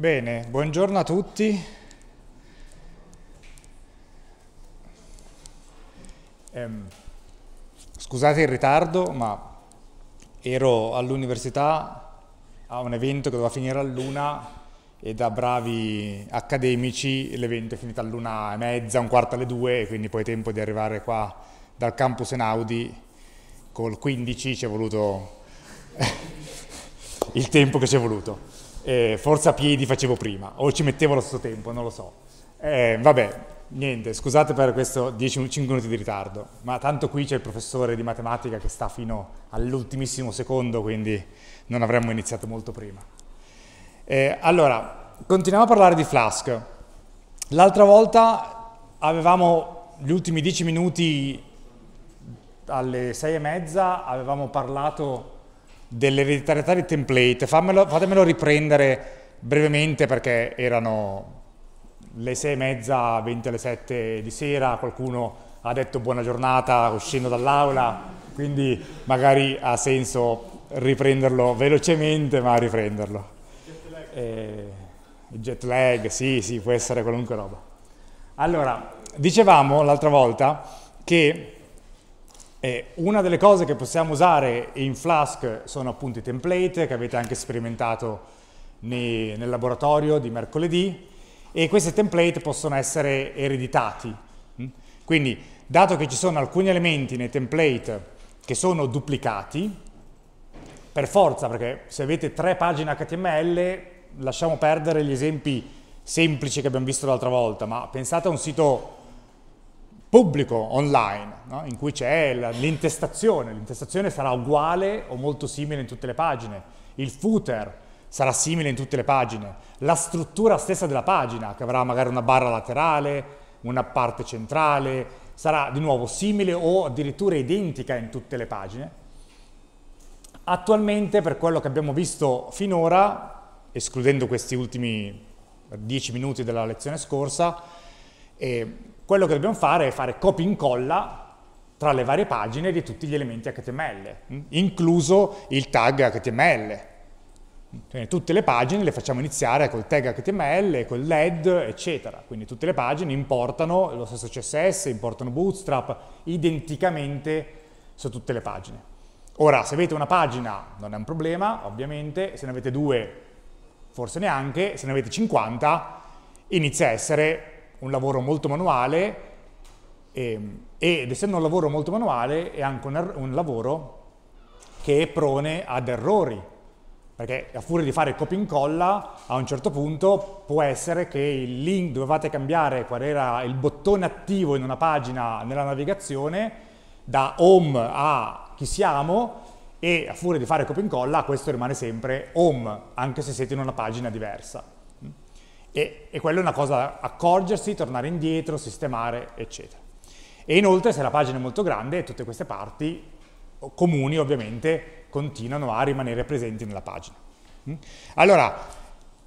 Bene, buongiorno a tutti. Ehm, scusate il ritardo, ma ero all'università a un evento che doveva finire all'una e da bravi accademici l'evento è finito all'una e mezza, un quarto alle due, quindi poi è tempo di arrivare qua dal campus Enaudi col 15 ci è voluto il tempo che ci è voluto eh, forza piedi facevo prima, o ci mettevo lo stesso tempo, non lo so. Eh, vabbè, niente, scusate per questo 10, 5 minuti di ritardo, ma tanto qui c'è il professore di matematica che sta fino all'ultimissimo secondo, quindi non avremmo iniziato molto prima. Eh, allora, continuiamo a parlare di Flask. L'altra volta avevamo gli ultimi 10 minuti alle 6 e mezza, avevamo parlato dell'ereditarietà di template, Fammelo, fatemelo riprendere brevemente perché erano le sei e mezza, 20 alle sette di sera, qualcuno ha detto buona giornata uscendo dall'aula, quindi magari ha senso riprenderlo velocemente, ma riprenderlo. Jet lag. Eh, jet lag, sì, sì, può essere qualunque roba. Allora, dicevamo l'altra volta che e una delle cose che possiamo usare in Flask sono appunto i template che avete anche sperimentato nei, nel laboratorio di mercoledì e questi template possono essere ereditati. Mm? Quindi, dato che ci sono alcuni elementi nei template che sono duplicati, per forza, perché se avete tre pagine HTML, lasciamo perdere gli esempi semplici che abbiamo visto l'altra volta, ma pensate a un sito pubblico online, no? in cui c'è l'intestazione, l'intestazione sarà uguale o molto simile in tutte le pagine, il footer sarà simile in tutte le pagine, la struttura stessa della pagina, che avrà magari una barra laterale, una parte centrale, sarà di nuovo simile o addirittura identica in tutte le pagine. Attualmente, per quello che abbiamo visto finora, escludendo questi ultimi 10 minuti della lezione scorsa, eh, quello che dobbiamo fare è fare copia e incolla tra le varie pagine di tutti gli elementi HTML, incluso il tag HTML. Quindi tutte le pagine le facciamo iniziare col tag HTML, col LED, eccetera. Quindi tutte le pagine importano lo stesso CSS, importano Bootstrap, identicamente su tutte le pagine. Ora, se avete una pagina non è un problema, ovviamente, se ne avete due forse neanche, se ne avete 50 inizia a essere un lavoro molto manuale ehm, e, ed essendo un lavoro molto manuale è anche un, un lavoro che è prone ad errori, perché a furia di fare copia e incolla a un certo punto può essere che il link dovevate cambiare qual era il bottone attivo in una pagina nella navigazione da home a chi siamo e a furia di fare copia e incolla questo rimane sempre home anche se siete in una pagina diversa. E, e quella è una cosa da accorgersi, tornare indietro, sistemare, eccetera. E inoltre se la pagina è molto grande, tutte queste parti comuni ovviamente continuano a rimanere presenti nella pagina. Mm? Allora,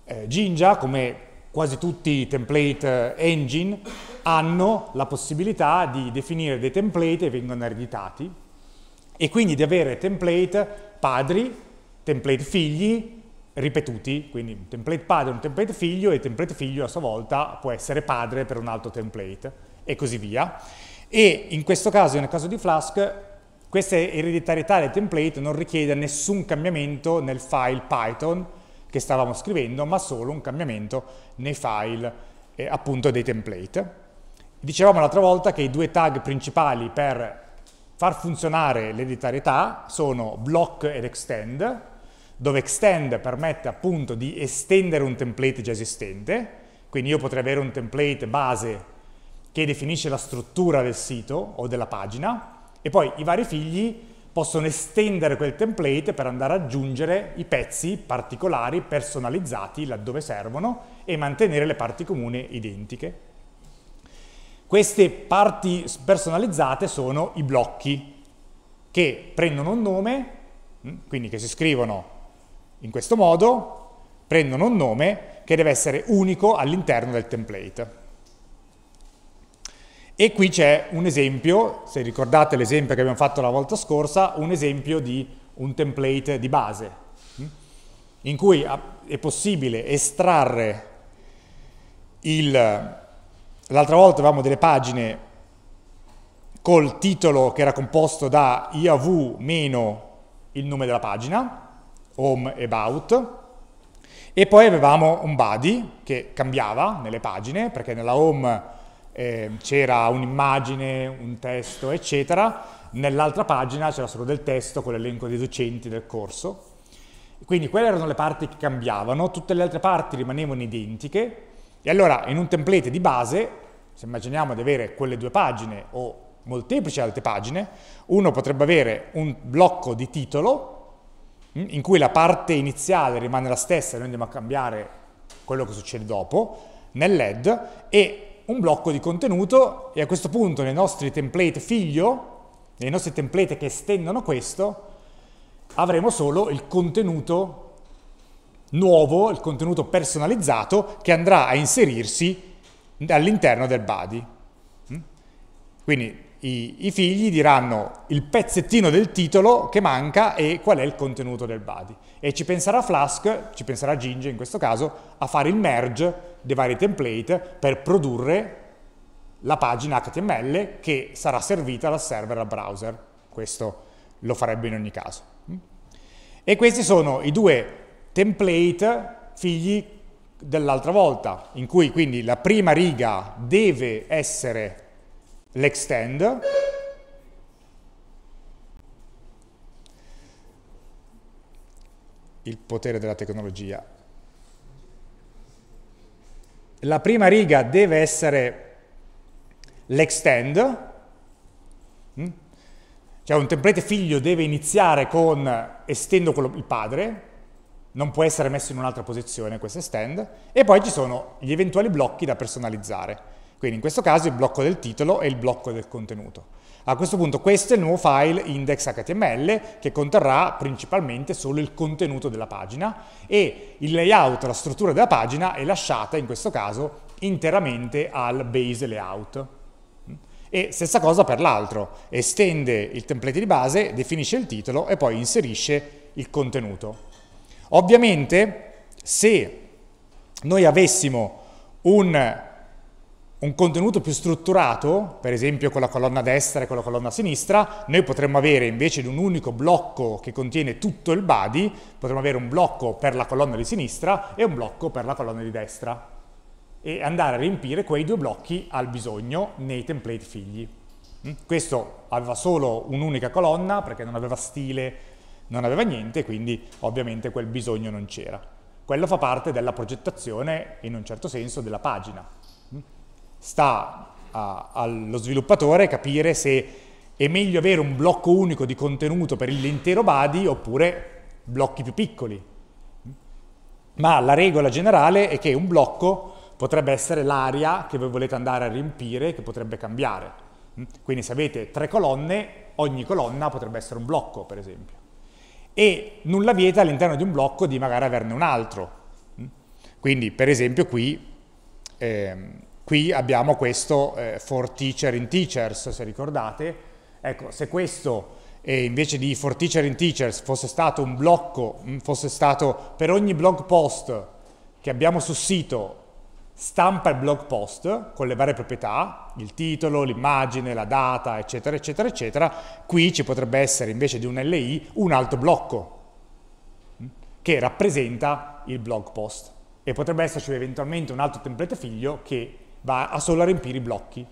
eh, Ginja, come quasi tutti i template eh, engine, hanno la possibilità di definire dei template e vengono ereditati, e quindi di avere template padri, template figli, ripetuti, quindi un template padre, un template figlio e template figlio a sua volta può essere padre per un altro template e così via. E in questo caso, nel caso di Flask, questa ereditarietà del template non richiede nessun cambiamento nel file Python che stavamo scrivendo, ma solo un cambiamento nei file eh, appunto dei template. Dicevamo l'altra volta che i due tag principali per far funzionare l'ereditarietà sono block ed extend, dove extend permette appunto di estendere un template già esistente, quindi io potrei avere un template base che definisce la struttura del sito o della pagina e poi i vari figli possono estendere quel template per andare ad aggiungere i pezzi particolari, personalizzati laddove servono e mantenere le parti comuni identiche. Queste parti personalizzate sono i blocchi che prendono un nome, mm, quindi che si scrivono in questo modo prendono un nome che deve essere unico all'interno del template. E qui c'è un esempio, se ricordate l'esempio che abbiamo fatto la volta scorsa, un esempio di un template di base, mm? in cui è possibile estrarre il... L'altra volta avevamo delle pagine col titolo che era composto da IAV meno il nome della pagina, home e about, e poi avevamo un body che cambiava nelle pagine, perché nella home eh, c'era un'immagine, un testo, eccetera, nell'altra pagina c'era solo del testo con l'elenco dei docenti del corso. Quindi quelle erano le parti che cambiavano, tutte le altre parti rimanevano identiche, e allora in un template di base, se immaginiamo di avere quelle due pagine o molteplici altre pagine, uno potrebbe avere un blocco di titolo in cui la parte iniziale rimane la stessa e noi andiamo a cambiare quello che succede dopo, nel LED, e un blocco di contenuto e a questo punto nei nostri template figlio, nei nostri template che estendono questo, avremo solo il contenuto nuovo, il contenuto personalizzato che andrà a inserirsi all'interno del body. Mm? Quindi i, i figli diranno il pezzettino del titolo che manca e qual è il contenuto del body. E ci penserà Flask, ci penserà Ginger in questo caso, a fare il merge dei vari template per produrre la pagina HTML che sarà servita dal server al browser. Questo lo farebbe in ogni caso. Mm? E questi sono i due template figli dell'altra volta, in cui quindi la prima riga deve essere l'extend, il potere della tecnologia. La prima riga deve essere l'extend, mm? cioè un template figlio deve iniziare con estendo quello, il padre, non può essere messo in un'altra posizione questo estend, e poi ci sono gli eventuali blocchi da personalizzare. Quindi in questo caso il blocco del titolo e il blocco del contenuto. A questo punto questo è il nuovo file index.html che conterrà principalmente solo il contenuto della pagina e il layout, la struttura della pagina è lasciata in questo caso interamente al base layout. E stessa cosa per l'altro, estende il template di base, definisce il titolo e poi inserisce il contenuto. Ovviamente se noi avessimo un un contenuto più strutturato, per esempio con la colonna destra e con la colonna sinistra, noi potremmo avere invece di un unico blocco che contiene tutto il body, potremmo avere un blocco per la colonna di sinistra e un blocco per la colonna di destra e andare a riempire quei due blocchi al bisogno nei template figli. Mm? Questo aveva solo un'unica colonna perché non aveva stile, non aveva niente, quindi ovviamente quel bisogno non c'era. Quello fa parte della progettazione, in un certo senso, della pagina sta a, allo sviluppatore capire se è meglio avere un blocco unico di contenuto per l'intero body oppure blocchi più piccoli. Ma la regola generale è che un blocco potrebbe essere l'area che voi volete andare a riempire, che potrebbe cambiare. Quindi se avete tre colonne, ogni colonna potrebbe essere un blocco, per esempio. E nulla vieta all'interno di un blocco di magari averne un altro. Quindi, per esempio, qui... Ehm, Qui abbiamo questo eh, for teacher in teachers, se ricordate. Ecco, se questo eh, invece di for teacher in teachers fosse stato un blocco, mm, fosse stato per ogni blog post che abbiamo sul sito stampa il blog post con le varie proprietà, il titolo, l'immagine, la data, eccetera, eccetera, eccetera, qui ci potrebbe essere invece di un LI un altro blocco mm, che rappresenta il blog post e potrebbe esserci eventualmente un altro template figlio che va a solo a riempire i blocchi.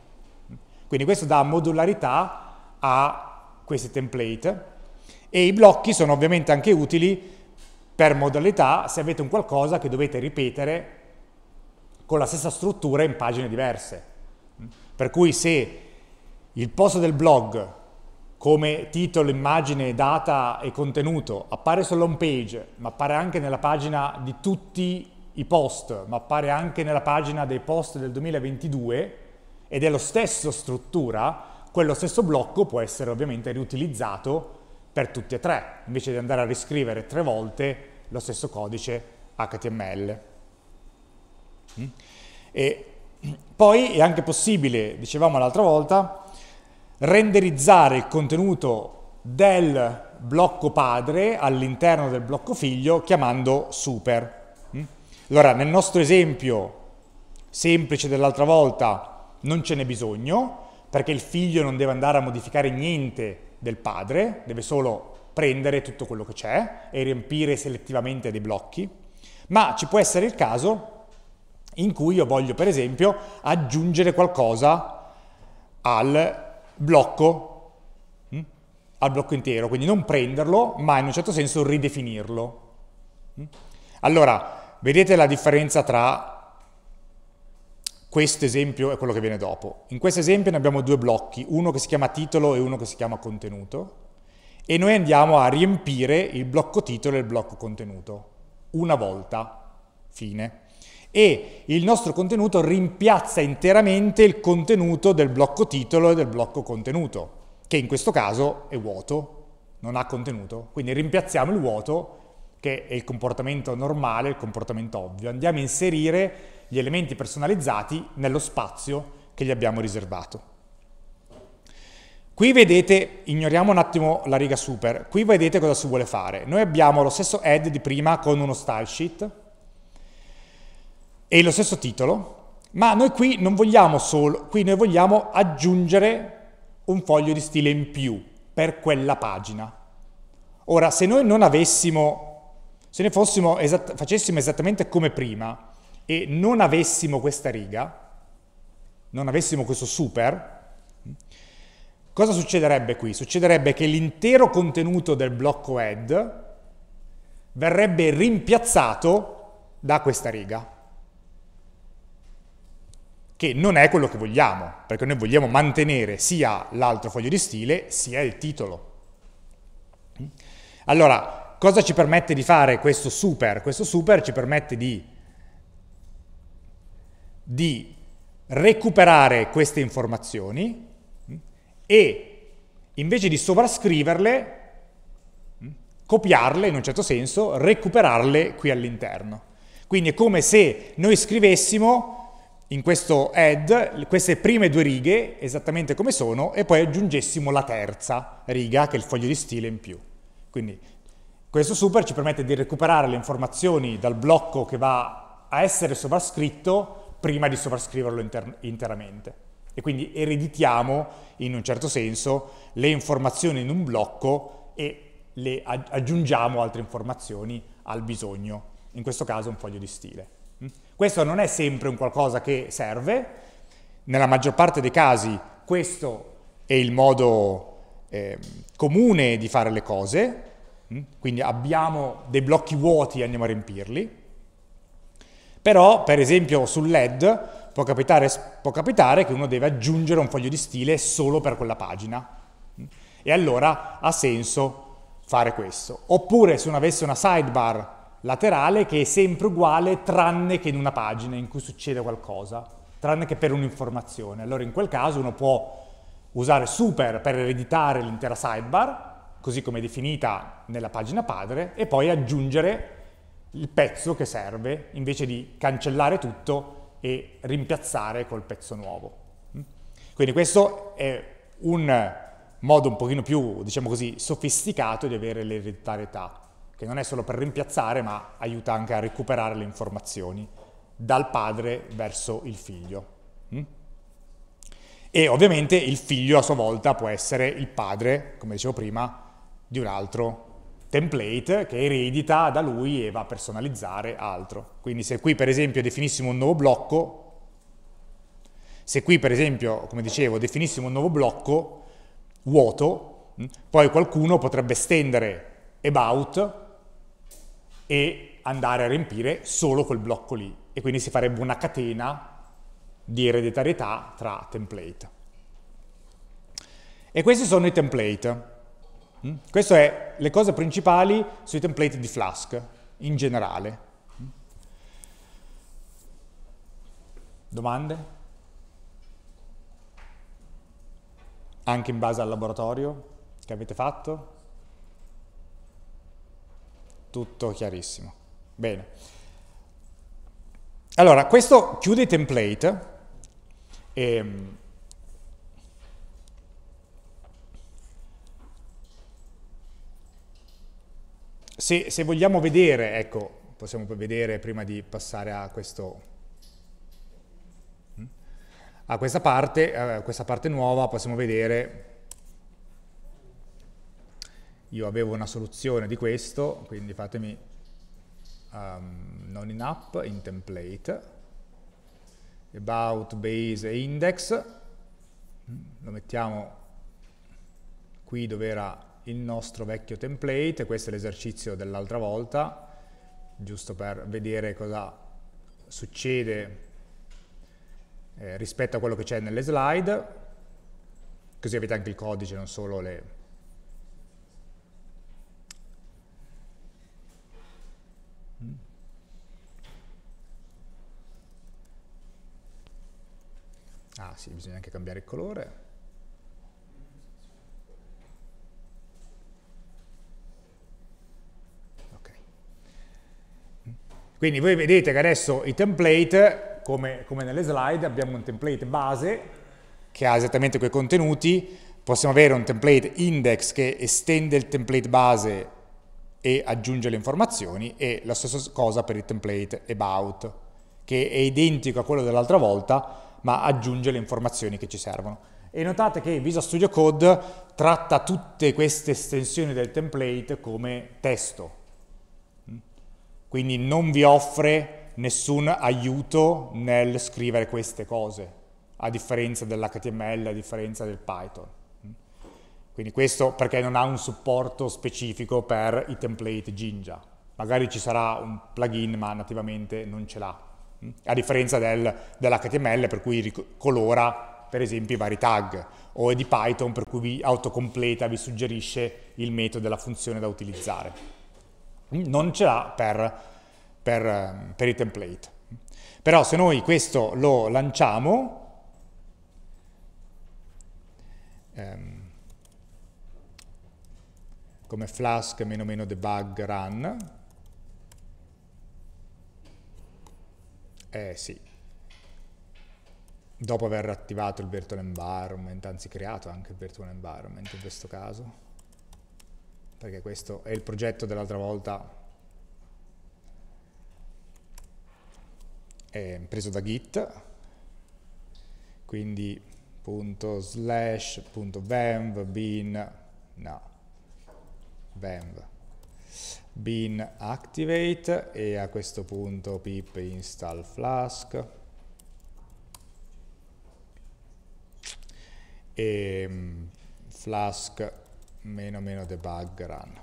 Quindi questo dà modularità a questi template e i blocchi sono ovviamente anche utili per modalità se avete un qualcosa che dovete ripetere con la stessa struttura in pagine diverse. Per cui se il posto del blog come titolo, immagine, data e contenuto appare sulla home page, ma appare anche nella pagina di tutti i post, ma appare anche nella pagina dei post del 2022 ed è lo stesso struttura, quello stesso blocco può essere ovviamente riutilizzato per tutti e tre, invece di andare a riscrivere tre volte lo stesso codice HTML. Mm? E poi è anche possibile, dicevamo l'altra volta, renderizzare il contenuto del blocco padre all'interno del blocco figlio chiamando super. Allora, nel nostro esempio semplice dell'altra volta non ce n'è bisogno, perché il figlio non deve andare a modificare niente del padre, deve solo prendere tutto quello che c'è e riempire selettivamente dei blocchi, ma ci può essere il caso in cui io voglio, per esempio, aggiungere qualcosa al blocco, mm? al blocco intero, quindi non prenderlo, ma in un certo senso ridefinirlo. Mm? Allora, Vedete la differenza tra questo esempio e quello che viene dopo. In questo esempio ne abbiamo due blocchi, uno che si chiama titolo e uno che si chiama contenuto, e noi andiamo a riempire il blocco titolo e il blocco contenuto, una volta, fine. E il nostro contenuto rimpiazza interamente il contenuto del blocco titolo e del blocco contenuto, che in questo caso è vuoto, non ha contenuto. Quindi rimpiazziamo il vuoto che è il comportamento normale, il comportamento ovvio. Andiamo a inserire gli elementi personalizzati nello spazio che gli abbiamo riservato. Qui vedete, ignoriamo un attimo la riga super, qui vedete cosa si vuole fare. Noi abbiamo lo stesso head di prima con uno style sheet e lo stesso titolo, ma noi qui non vogliamo solo, qui noi vogliamo aggiungere un foglio di stile in più per quella pagina. Ora, se noi non avessimo se noi esatt facessimo esattamente come prima e non avessimo questa riga, non avessimo questo super, cosa succederebbe qui? Succederebbe che l'intero contenuto del blocco add verrebbe rimpiazzato da questa riga, che non è quello che vogliamo, perché noi vogliamo mantenere sia l'altro foglio di stile sia il titolo. Allora, cosa ci permette di fare questo super? Questo super ci permette di, di recuperare queste informazioni mm, e invece di sovrascriverle, mm, copiarle in un certo senso, recuperarle qui all'interno. Quindi è come se noi scrivessimo in questo add queste prime due righe esattamente come sono e poi aggiungessimo la terza riga che è il foglio di stile in più. Quindi questo super ci permette di recuperare le informazioni dal blocco che va a essere sovrascritto prima di sovrascriverlo inter interamente. E quindi ereditiamo, in un certo senso, le informazioni in un blocco e le aggiungiamo altre informazioni al bisogno, in questo caso un foglio di stile. Mm? Questo non è sempre un qualcosa che serve, nella maggior parte dei casi questo è il modo eh, comune di fare le cose, quindi abbiamo dei blocchi vuoti e andiamo a riempirli. Però, per esempio, sul LED può capitare, può capitare che uno deve aggiungere un foglio di stile solo per quella pagina. E allora ha senso fare questo. Oppure se uno avesse una sidebar laterale che è sempre uguale tranne che in una pagina in cui succede qualcosa, tranne che per un'informazione. Allora in quel caso uno può usare super per ereditare l'intera sidebar così come definita nella pagina padre, e poi aggiungere il pezzo che serve invece di cancellare tutto e rimpiazzare col pezzo nuovo. Quindi questo è un modo un pochino più, diciamo così, sofisticato di avere l'ereditarietà, che non è solo per rimpiazzare, ma aiuta anche a recuperare le informazioni dal padre verso il figlio. E ovviamente il figlio a sua volta può essere il padre, come dicevo prima, di un altro template che eredita da lui e va a personalizzare altro. Quindi se qui per esempio definissimo un nuovo blocco, se qui per esempio, come dicevo, definissimo un nuovo blocco vuoto, mm, poi qualcuno potrebbe stendere about e andare a riempire solo quel blocco lì. E quindi si farebbe una catena di ereditarietà tra template. E questi sono i template. Mm? Queste sono le cose principali sui template di Flask, in generale. Mm? Domande? Anche in base al laboratorio che avete fatto? Tutto chiarissimo. Bene. Allora, questo chiude i template. E, ehm, se, se vogliamo vedere, ecco, possiamo vedere prima di passare a questo mm, a questa parte, a questa parte nuova possiamo vedere io avevo una soluzione di questo, quindi fatemi um, non in app, in template, about, base e index, mm, lo mettiamo qui dove era il nostro vecchio template, questo è l'esercizio dell'altra volta, giusto per vedere cosa succede eh, rispetto a quello che c'è nelle slide, così avete anche il codice, non solo le, mm. Ah sì, bisogna anche cambiare il colore. Quindi voi vedete che adesso i template, come, come nelle slide, abbiamo un template base che ha esattamente quei contenuti, possiamo avere un template index che estende il template base e aggiunge le informazioni e la stessa cosa per il template about che è identico a quello dell'altra volta ma aggiunge le informazioni che ci servono e notate che Visual Studio Code tratta tutte queste estensioni del template come testo quindi non vi offre nessun aiuto nel scrivere queste cose, a differenza dell'HTML, a differenza del Python. Quindi questo perché non ha un supporto specifico per i template Jinja. Magari ci sarà un plugin, ma nativamente non ce l'ha. A differenza del, dell'HTML per cui colora, per esempio, i vari tag, o è di Python per cui vi autocompleta, vi suggerisce il metodo e la funzione da utilizzare non ce l'ha per, per, ehm, per i template. Però se noi questo lo lanciamo, Um, come flask meno meno debug run eh sì dopo aver attivato il virtual environment anzi creato anche il virtual environment in questo caso perché questo è il progetto dell'altra volta preso da git quindi punto slash punto venv bin no venv bin activate e a questo punto pip install flask e mm, flask meno meno debug run.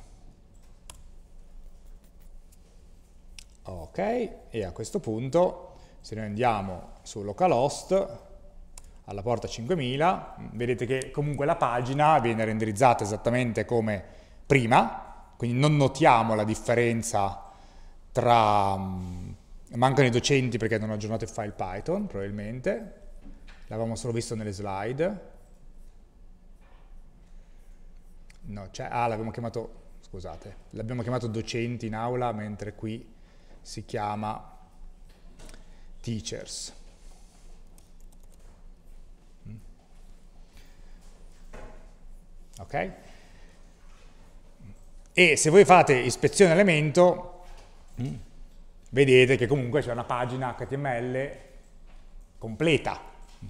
Ok, e a questo punto se noi andiamo su localhost alla porta 5000, vedete che comunque la pagina viene renderizzata esattamente come prima, quindi non notiamo la differenza tra... Mm, mancano i docenti perché non ho aggiornato il file Python probabilmente, l'avevamo solo visto nelle slide, No, cioè, ah, l'abbiamo chiamato, scusate, l'abbiamo chiamato docenti in aula, mentre qui si chiama teachers. Ok? E se voi fate ispezione elemento, vedete che comunque c'è una pagina HTML completa,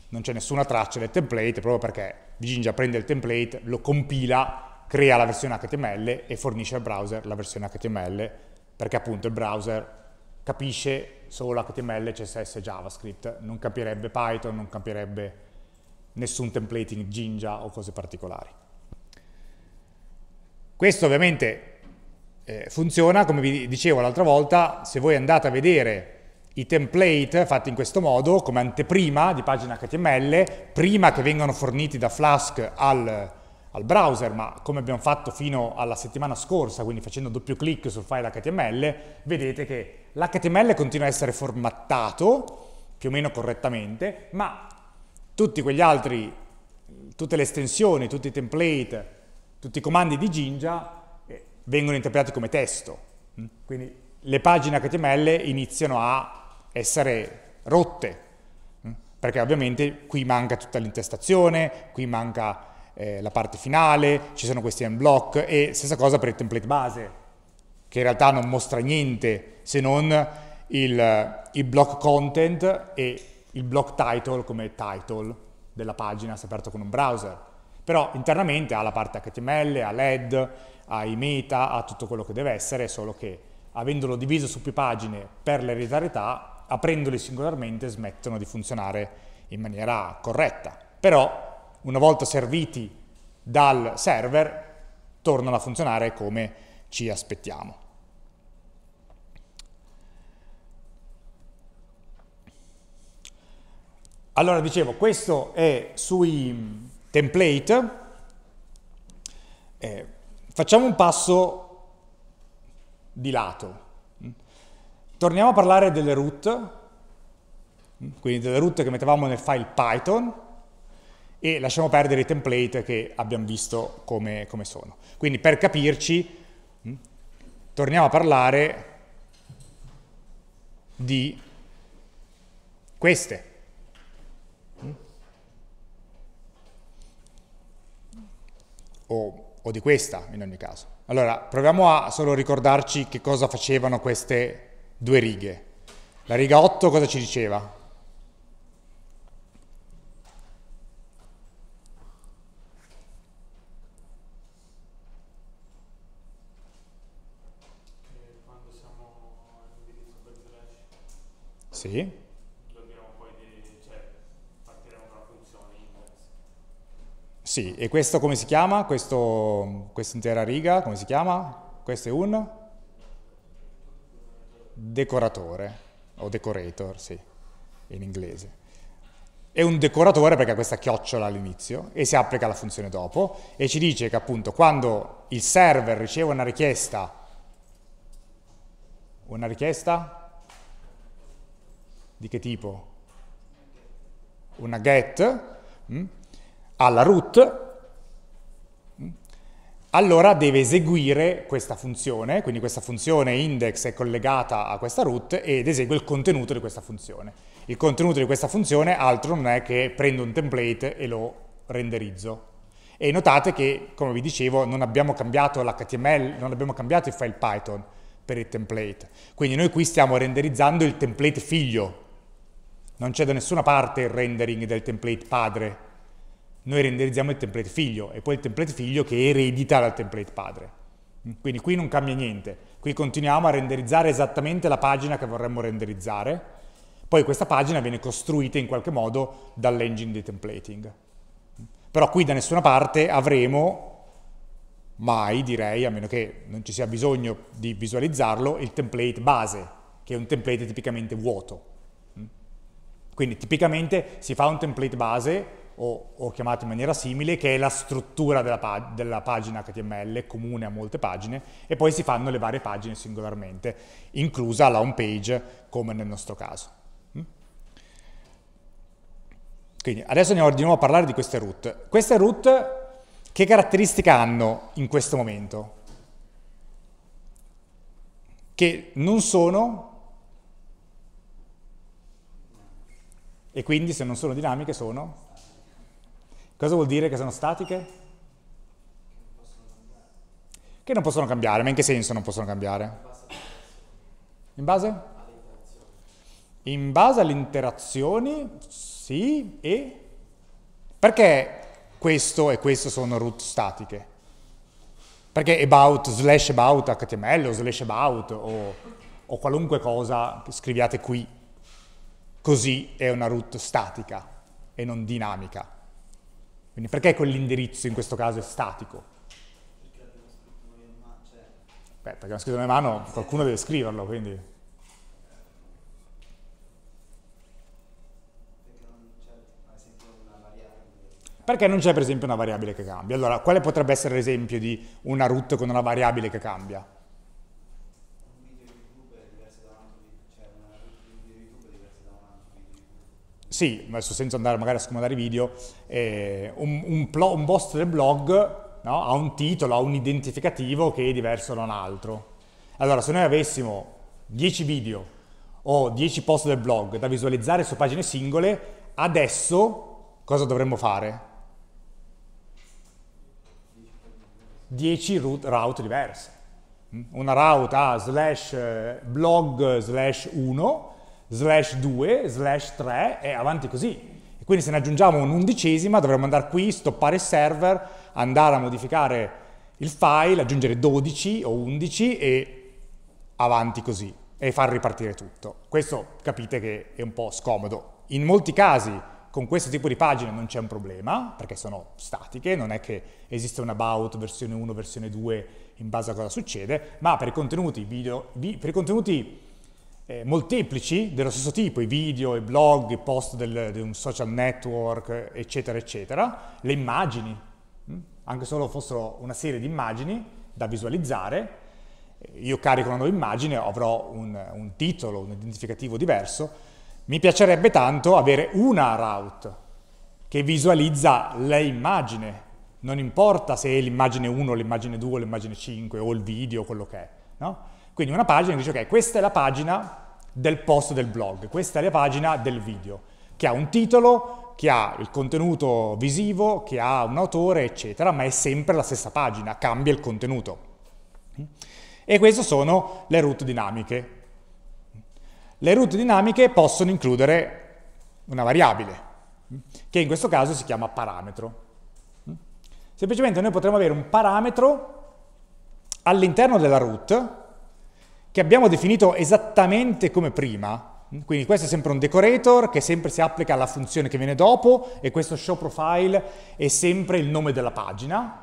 non c'è nessuna traccia del template, proprio perché Gingia prende il template, lo compila crea la versione HTML e fornisce al browser la versione HTML, perché appunto il browser capisce solo HTML, CSS e JavaScript, non capirebbe Python, non capirebbe nessun templating Jinja o cose particolari. Questo ovviamente eh, funziona, come vi dicevo l'altra volta, se voi andate a vedere i template fatti in questo modo, come anteprima di pagina HTML, prima che vengano forniti da Flask al al browser, ma come abbiamo fatto fino alla settimana scorsa, quindi facendo doppio clic sul file HTML, vedete che l'HTML continua a essere formattato più o meno correttamente, ma tutti quegli altri, tutte le estensioni, tutti i template, tutti i comandi di Ginja eh, vengono interpretati come testo. Mm? Quindi le pagine HTML iniziano a essere rotte, mm? perché ovviamente qui manca tutta l'intestazione, qui manca eh, la parte finale, ci sono questi end block e stessa cosa per il template base, che in realtà non mostra niente se non il, il block content e il block title come title della pagina se aperto con un browser. Però internamente ha la parte HTML, ha LED, ha i meta, ha tutto quello che deve essere, solo che avendolo diviso su più pagine per l'ereditarietà, aprendoli singolarmente smettono di funzionare in maniera corretta. Però una volta serviti dal server, tornano a funzionare come ci aspettiamo. Allora, dicevo, questo è sui mm, template. Eh, facciamo un passo di lato. Torniamo a parlare delle root, mm, quindi delle root che mettevamo nel file Python, e lasciamo perdere i template che abbiamo visto come, come sono. Quindi per capirci, mm, torniamo a parlare di queste. Mm. O, o di questa, in ogni caso. Allora, proviamo a solo ricordarci che cosa facevano queste due righe. La riga 8 cosa ci diceva? Sì. Dobbiamo poi cioè, partiremo da una funzione index. Sì, e questo come si chiama? Questo, intera riga, come si chiama? Questo è un decoratore, o decorator, sì, in inglese. È un decoratore perché ha questa chiocciola all'inizio e si applica alla funzione dopo e ci dice che appunto quando il server riceve una richiesta, una richiesta di che tipo? Una get mh? Mm? alla root, mm? allora deve eseguire questa funzione, quindi questa funzione index è collegata a questa root ed esegue il contenuto di questa funzione. Il contenuto di questa funzione altro non è che prendo un template e lo renderizzo, e notate che, come vi dicevo, non abbiamo cambiato l'HTML, non abbiamo cambiato il file Python per il template. Quindi noi qui stiamo renderizzando il template figlio non c'è da nessuna parte il rendering del template padre. Noi renderizziamo il template figlio e poi il template figlio che eredita dal template padre. Quindi qui non cambia niente. Qui continuiamo a renderizzare esattamente la pagina che vorremmo renderizzare. Poi questa pagina viene costruita in qualche modo dall'engine di templating. Però qui da nessuna parte avremo mai, direi, a meno che non ci sia bisogno di visualizzarlo, il template base, che è un template tipicamente vuoto. Quindi tipicamente si fa un template base, o, o chiamato in maniera simile, che è la struttura della, pag della, pagina HTML, comune a molte pagine, e poi si fanno le varie pagine singolarmente, inclusa la home page, come nel nostro caso. Mm? Quindi adesso andiamo di nuovo a parlare di queste root. Queste root che caratteristiche hanno in questo momento? Che non sono E quindi se non sono dinamiche sono... Cosa vuol dire che sono statiche? Che non possono cambiare, ma in che senso non possono cambiare? In base? In base alle interazioni, sì, e? Perché questo e questo sono root statiche? Perché about, slash about HTML o slash about o, o qualunque cosa che scriviate qui Così è una root statica e non dinamica. Quindi perché quell'indirizzo in questo caso è statico? Beh, perché l'abbiamo scritto in mano, qualcuno deve scriverlo, quindi... perché non c'è per esempio una variabile che cambia. Allora, quale potrebbe essere l'esempio di una root con una variabile che cambia? sì, adesso senza andare magari a scomodare i video, eh, un, un, plo, un, post del blog no, ha un titolo, ha un identificativo che è diverso da un altro. Allora, se noi avessimo 10 video o 10 post del blog da visualizzare su pagine singole, adesso cosa dovremmo fare? 10 route diverse. Mm? Una route a slash eh, blog slash 1 slash 2, slash 3 e avanti così. E quindi se ne aggiungiamo un'undicesima dovremmo andare qui, stoppare il server, andare a modificare il file, aggiungere 12 o 11 e avanti così e far ripartire tutto. Questo capite che è un po' scomodo. In molti casi con questo tipo di pagine non c'è un problema, perché sono statiche, non è che esiste un about versione 1, versione 2 in base a cosa succede, ma per i contenuti, video, per i contenuti eh, molteplici dello stesso tipo, i video, i blog, i post del, di un social network, eccetera, eccetera, le immagini, mm? anche solo fossero una serie di immagini da visualizzare, eh, io carico una nuova immagine, avrò un, un titolo, un identificativo diverso, mi piacerebbe tanto avere una route che visualizza le immagini, non importa se è l'immagine 1, l'immagine 2, l'immagine 5 o il video, quello che è, no? Quindi una pagina dice, ok, questa è la pagina del post del blog, questa è la pagina del video, che ha un titolo, che ha il contenuto visivo, che ha un autore, eccetera, ma è sempre la stessa pagina, cambia il contenuto. E queste sono le root dinamiche. Le root dinamiche possono includere una variabile, che in questo caso si chiama parametro. Semplicemente noi potremmo avere un parametro all'interno della root che abbiamo definito esattamente come prima, quindi questo è sempre un decorator che sempre si applica alla funzione che viene dopo e questo show profile è sempre il nome della pagina,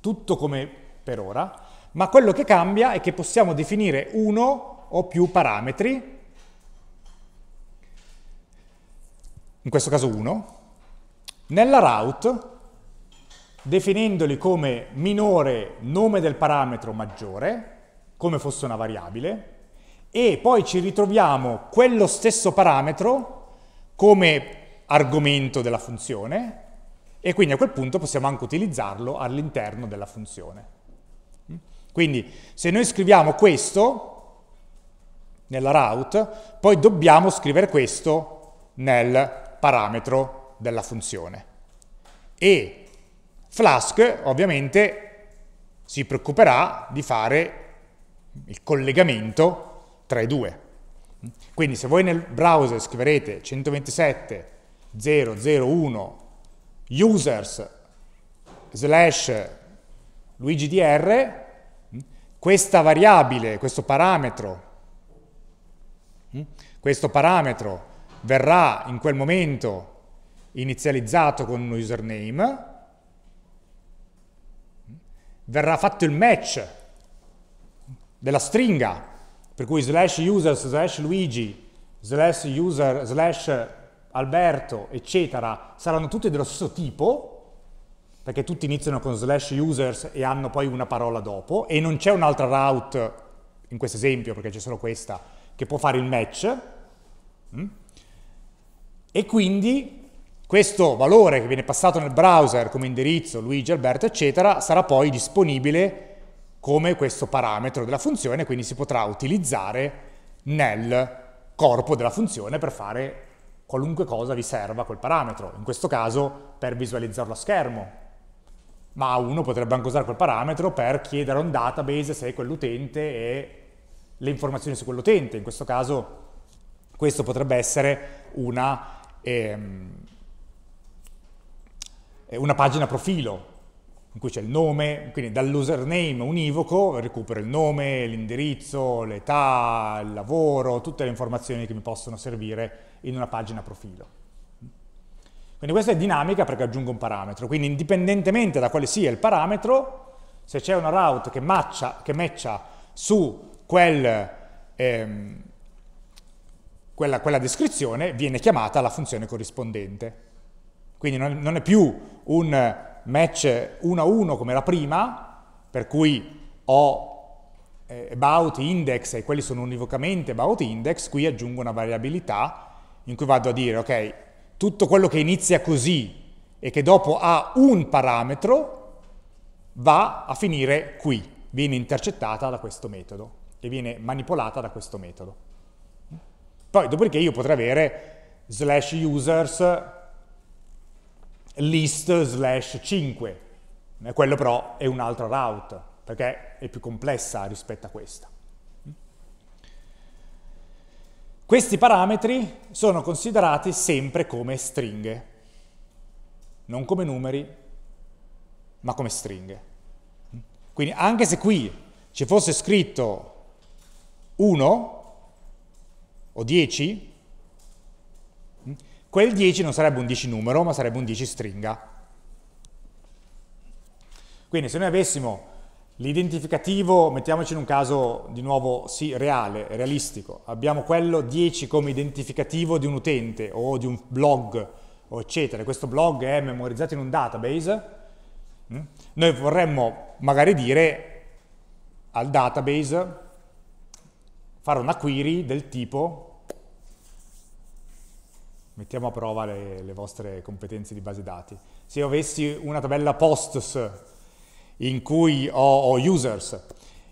tutto come per ora, ma quello che cambia è che possiamo definire uno o più parametri, in questo caso uno, nella route definendoli come minore nome del parametro maggiore come fosse una variabile e poi ci ritroviamo quello stesso parametro come argomento della funzione e quindi a quel punto possiamo anche utilizzarlo all'interno della funzione. Mm? Quindi se noi scriviamo questo nella route, poi dobbiamo scrivere questo nel parametro della funzione. E Flask ovviamente si preoccuperà di fare il collegamento tra i due. Quindi se voi nel browser scriverete 127.0.0.1 users slash luigidr, questa variabile, questo parametro, questo parametro verrà in quel momento inizializzato con un username, verrà fatto il match della stringa, per cui slash users, slash Luigi, slash user, slash Alberto, eccetera, saranno tutti dello stesso tipo, perché tutti iniziano con slash users e hanno poi una parola dopo, e non c'è un'altra route, in questo esempio, perché c'è solo questa, che può fare il match, mm? e quindi questo valore che viene passato nel browser come indirizzo, Luigi, Alberto, eccetera, sarà poi disponibile come questo parametro della funzione, quindi si potrà utilizzare nel corpo della funzione per fare qualunque cosa vi serva quel parametro, in questo caso per visualizzare lo schermo, ma uno potrebbe anche usare quel parametro per chiedere a un database se è quell'utente e le informazioni su quell'utente, in questo caso questo potrebbe essere una, ehm, una pagina profilo, in cui c'è il nome, quindi dall'username univoco recupero il nome, l'indirizzo, l'età, il lavoro, tutte le informazioni che mi possono servire in una pagina profilo. Quindi questa è dinamica perché aggiungo un parametro, quindi indipendentemente da quale sia il parametro, se c'è una route che, matcha, che matcha su quel, ehm, quella, quella descrizione, viene chiamata la funzione corrispondente. Quindi non, non è più un match 1-1 a come la prima, per cui ho about eh, index e quelli sono univocamente about index, qui aggiungo una variabilità in cui vado a dire, ok, tutto quello che inizia così e che dopo ha un parametro va a finire qui, viene intercettata da questo metodo e viene manipolata da questo metodo. Poi, dopodiché, io potrei avere slash users list slash 5, eh, quello però è un'altra route, perché è più complessa rispetto a questa. Questi parametri sono considerati sempre come stringhe, non come numeri, ma come stringhe. Quindi anche se qui ci fosse scritto 1 o 10, Quel 10 non sarebbe un 10 numero, ma sarebbe un 10 stringa. Quindi se noi avessimo l'identificativo, mettiamoci in un caso di nuovo sì, reale, realistico, abbiamo quello 10 come identificativo di un utente o di un blog, eccetera, questo blog è memorizzato in un database, mm? noi vorremmo magari dire al database fare una query del tipo mettiamo a prova le, le, vostre competenze di base dati. Se io avessi una tabella posts in cui ho, ho users,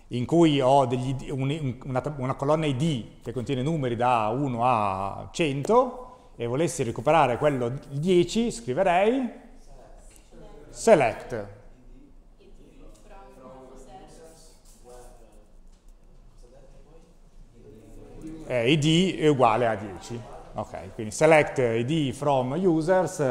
in cui ho degli, un, una, una, colonna ID che contiene numeri da 1 a 100 e volessi recuperare quello 10, scriverei select. ID è uguale a 10. Ok, quindi select id from users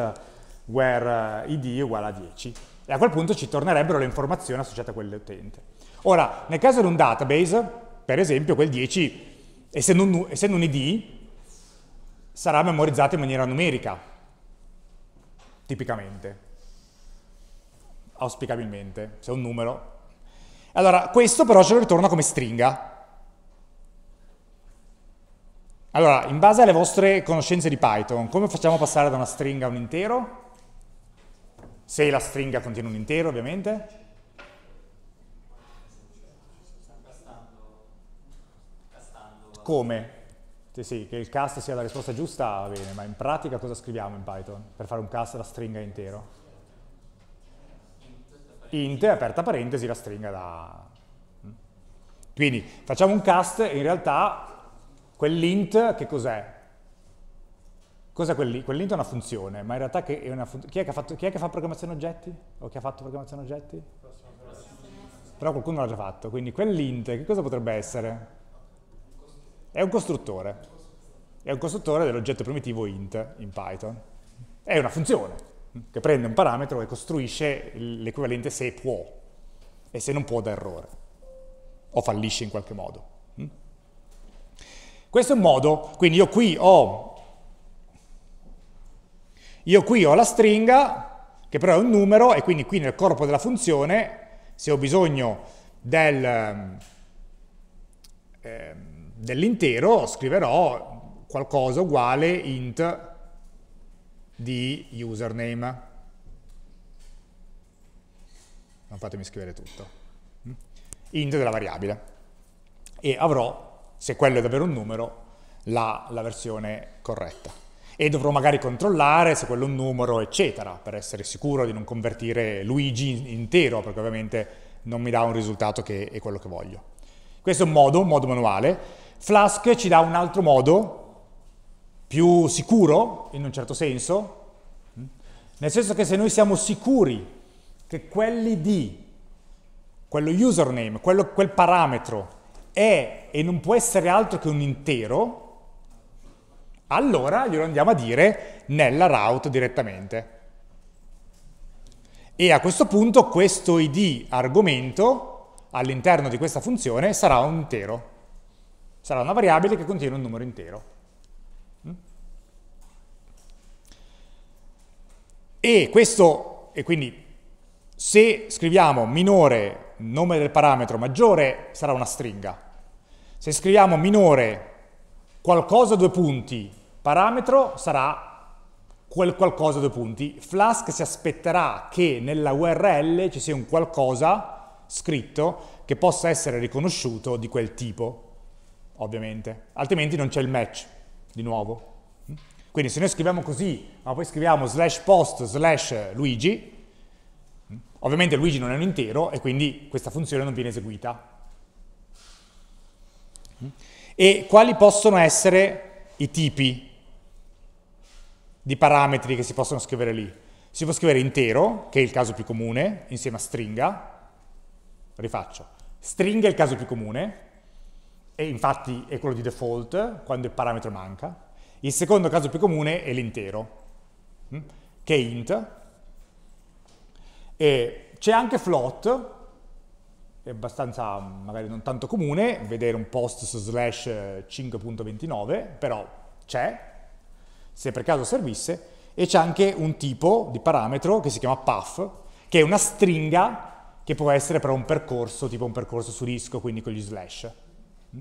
where id uguale a 10. E a quel punto ci tornerebbero le informazioni associate a quell'utente. Ora, nel caso di un database, per esempio, quel 10, essendo un, essendo un id, sarà memorizzato in maniera numerica, tipicamente auspicabilmente, se è un numero. Allora, questo però ce lo ritorna come stringa. Allora, in base alle vostre conoscenze di Python, come facciamo a passare da una stringa a un intero? Se la stringa contiene un intero, ovviamente. Come? Sì, sì, che il cast sia la risposta giusta, va bene, ma in pratica cosa scriviamo in Python per fare un cast da stringa intero? Int, aperta parentesi, la stringa da... Quindi facciamo un cast, in realtà Quell'int che cos'è? Cos'è quell'int? Quell'int è una funzione, ma in realtà chi è, chi, è fatto, chi, è che fa programmazione oggetti? O chi ha fatto programmazione oggetti? Però qualcuno l'ha già fatto, quindi quell'int che cosa potrebbe essere? È un costruttore. È un costruttore dell'oggetto primitivo int in Python. È una funzione che prende un parametro e costruisce l'equivalente se può e se non può da errore o fallisce in qualche modo. Questo è un modo, quindi io qui ho, io qui ho la stringa, che però è un numero, e quindi qui nel corpo della funzione, se ho bisogno del, eh, dell'intero, scriverò qualcosa uguale int di username. Non fatemi scrivere tutto. Hm? Int della variabile. E avrò se quello è davvero un numero, la, la versione corretta. E dovrò magari controllare se quello è un numero, eccetera, per essere sicuro di non convertire Luigi intero, perché ovviamente non mi dà un risultato che è quello che voglio. Questo è un modo, un modo manuale. Flask ci dà un altro modo, più sicuro, in un certo senso, mm. nel senso che se noi siamo sicuri che quell'ID, quello username, quello, quel parametro è e non può essere altro che un intero, allora glielo andiamo a dire nella route direttamente. E a questo punto questo id argomento all'interno di questa funzione sarà un intero, sarà una variabile che contiene un numero intero. Mm? E questo, e quindi se scriviamo minore nome del parametro maggiore sarà una stringa. Se scriviamo minore qualcosa due punti parametro sarà quel qualcosa due punti. Flask si aspetterà che nella URL ci sia un qualcosa scritto che possa essere riconosciuto di quel tipo, ovviamente. Altrimenti non c'è il match, di nuovo. Quindi se noi scriviamo così, ma poi scriviamo slash post slash Luigi, Ovviamente Luigi non è un intero e quindi questa funzione non viene eseguita. E quali possono essere i tipi di parametri che si possono scrivere lì? Si può scrivere intero, che è il caso più comune, insieme a stringa. Rifaccio. Stringa è il caso più comune, e infatti è quello di default, quando il parametro manca. Il secondo caso più comune è l'intero, mm, che è int, e c'è anche float, è abbastanza, magari non tanto comune, vedere un post su slash 5.29, eh, però c'è, se per caso servisse, e c'è anche un tipo di parametro che si chiama path, che è una stringa che può essere però un percorso, tipo un percorso su disco, quindi con gli slash.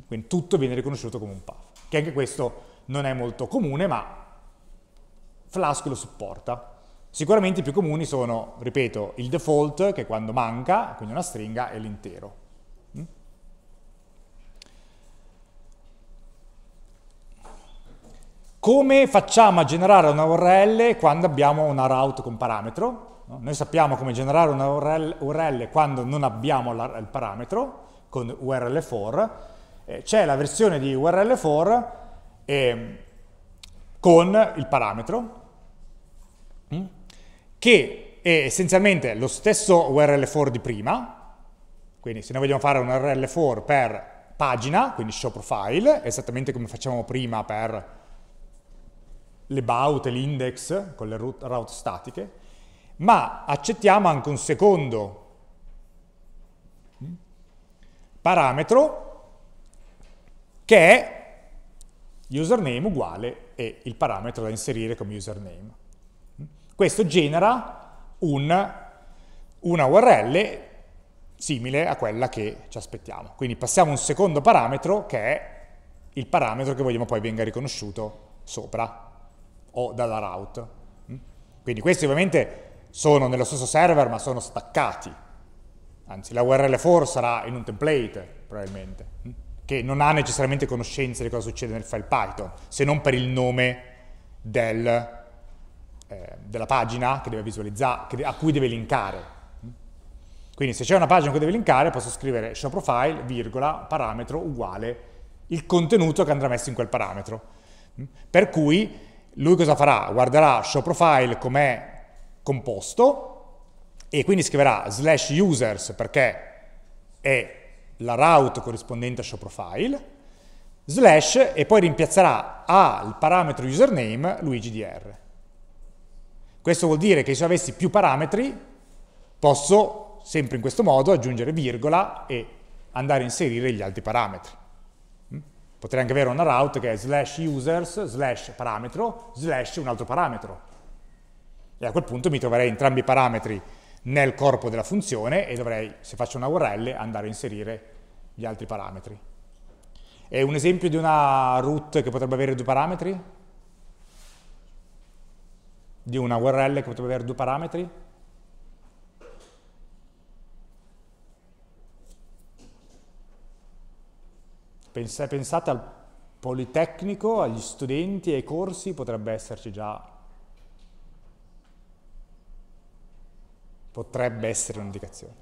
Quindi tutto viene riconosciuto come un path, che anche questo non è molto comune, ma Flask lo supporta. Sicuramente i più comuni sono, ripeto, il default, che è quando manca, quindi una stringa, e l'intero. Mm? Come facciamo a generare una URL quando abbiamo una route con parametro? Noi sappiamo come generare una URL quando non abbiamo il parametro, con URL for. Eh, c'è la versione di URL for ehm, con il parametro. Mm? che è essenzialmente lo stesso url for di prima, quindi se noi vogliamo fare un url for per pagina, quindi show profile, esattamente come facciamo prima per l'about e l'index con le route, route statiche, ma accettiamo anche un secondo mm, parametro che è username uguale e il parametro da inserire come username. Questo genera un, una URL simile a quella che ci aspettiamo. Quindi passiamo un secondo parametro che è il parametro che vogliamo poi venga riconosciuto sopra o dalla route. Mm? Quindi questi ovviamente sono nello stesso server ma sono staccati. Anzi, la URL for sarà in un template, probabilmente, mm? che non ha necessariamente conoscenza di cosa succede nel file Python, se non per il nome del eh, della pagina che deve visualizzare, a cui deve linkare. Quindi se c'è una pagina a cui deve linkare posso scrivere show profile, virgola, parametro uguale il contenuto che andrà messo in quel parametro. Per cui lui cosa farà? Guarderà show profile com'è composto e quindi scriverà slash users perché è la route corrispondente a show profile slash e poi rimpiazzerà al parametro username luigidr. Questo vuol dire che se avessi più parametri, posso sempre in questo modo aggiungere virgola e andare a inserire gli altri parametri. Mm? Potrei anche avere una route che è slash users, slash parametro, slash un altro parametro. E a quel punto mi troverei entrambi i parametri nel corpo della funzione e dovrei, se faccio una URL, andare a inserire gli altri parametri. È un esempio di una route che potrebbe avere due parametri? di una URL che potrebbe avere due parametri? Pensate al Politecnico, agli studenti, ai corsi, potrebbe esserci già potrebbe essere un'indicazione.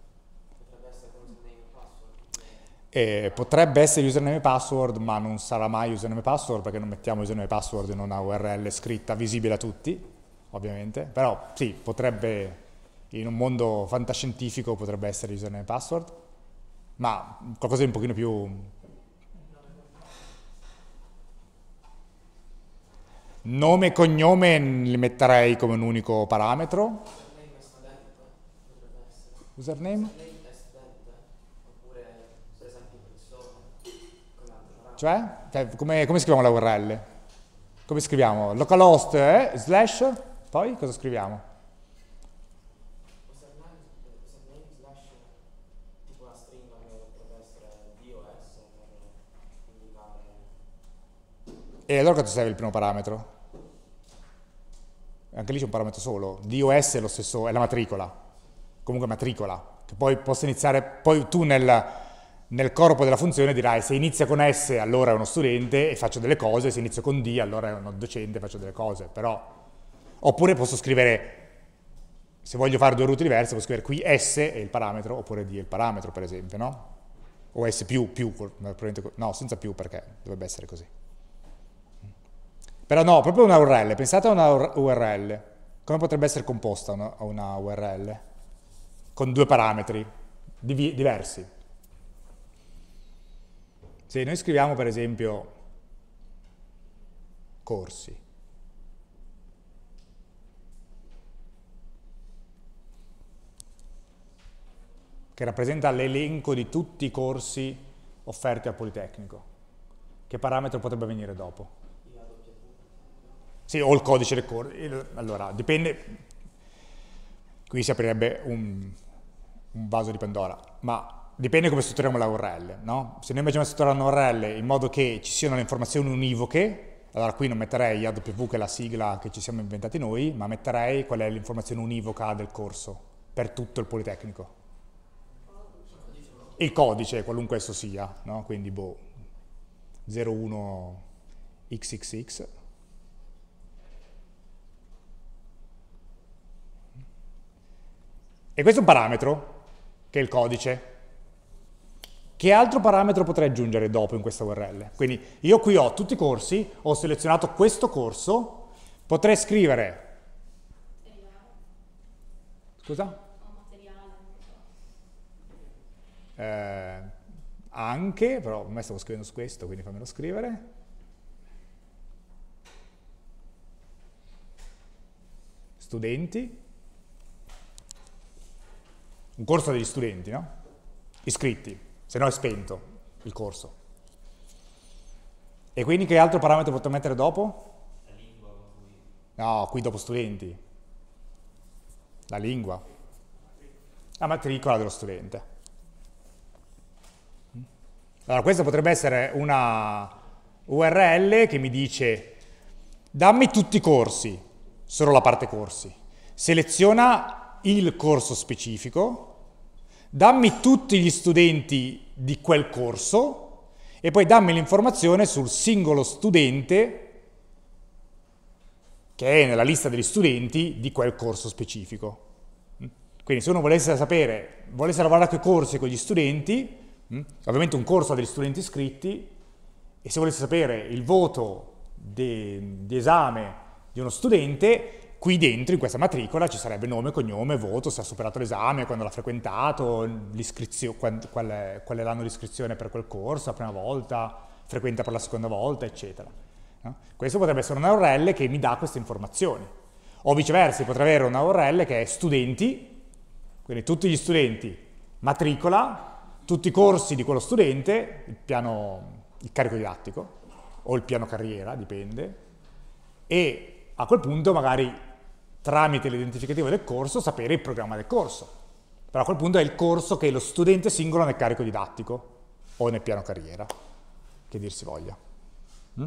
Eh, potrebbe essere username e password, ma non sarà mai username e password perché non mettiamo username e password in una URL scritta visibile a tutti ovviamente, però sì, potrebbe, in un mondo fantascientifico potrebbe essere username e password, ma qualcosa di un pochino più... Nome e cognome li metterei come un unico parametro. Username? Cioè? cioè come, come scriviamo la URL? Come scriviamo? Localhost eh? slash? Poi cosa scriviamo? E allora cosa serve il primo parametro? Anche lì c'è un parametro solo. DOS è, stesso, è la matricola, comunque matricola. Che poi possa iniziare, poi tu nel, nel corpo della funzione dirai se inizia con S allora è uno studente e faccio delle cose, se inizio con D allora è uno docente e faccio delle cose, però Oppure posso scrivere, se voglio fare due route diverse, posso scrivere qui S è il parametro, oppure D è il parametro, per esempio, no? O S più, più, no, senza più perché dovrebbe essere così. Però no, proprio una URL, pensate a una URL. Come potrebbe essere composta una, una URL? Con due parametri div diversi. Se noi scriviamo per esempio corsi, che rappresenta l'elenco di tutti i corsi offerti al Politecnico. Che parametro potrebbe venire dopo? Sì, o il codice del corso. Allora, dipende. Qui si aprirebbe un, un vaso di Pandora, ma dipende come strutturiamo la URL, no? Se noi immaginiamo strutturare una URL in modo che ci siano le informazioni univoche, allora qui non metterei AW che è la sigla che ci siamo inventati noi, ma metterei qual è l'informazione univoca del corso per tutto il Politecnico il codice, qualunque esso sia, no? quindi boh, 01xxx, E questo è un parametro, che è il codice. Che altro parametro potrei aggiungere dopo in questa URL? Quindi io qui ho tutti i corsi, ho selezionato questo corso, potrei scrivere... Scusa? eh, anche, però ormai stavo scrivendo su questo, quindi fammelo scrivere. Studenti, un corso degli studenti, no? Iscritti, se no è spento il corso. E quindi che altro parametro potrò mettere dopo? La lingua. No, qui dopo studenti. La lingua. La matricola dello studente. Allora, questa potrebbe essere una URL che mi dice dammi tutti i corsi, solo la parte corsi, seleziona il corso specifico, dammi tutti gli studenti di quel corso e poi dammi l'informazione sul singolo studente che è nella lista degli studenti di quel corso specifico. Quindi se uno volesse sapere, volesse lavorare con i corsi con gli studenti, Mm? Ovviamente un corso ha degli studenti iscritti e se volete sapere il voto di esame di uno studente, qui dentro, in questa matricola, ci sarebbe nome, cognome, voto, se ha superato l'esame, quando l'ha frequentato, qual, è, qual è l'anno di iscrizione per quel corso, la prima volta, frequenta per la seconda volta, eccetera. No? Questo potrebbe essere una URL che mi dà queste informazioni. O viceversa, potrebbe avere una URL che è studenti, quindi tutti gli studenti, matricola, tutti i corsi di quello studente, il piano, il carico didattico o il piano carriera, dipende, e a quel punto magari tramite l'identificativo del corso sapere il programma del corso. Però a quel punto è il corso che lo studente singolo nel carico didattico o nel piano carriera, che dir si voglia. Mm?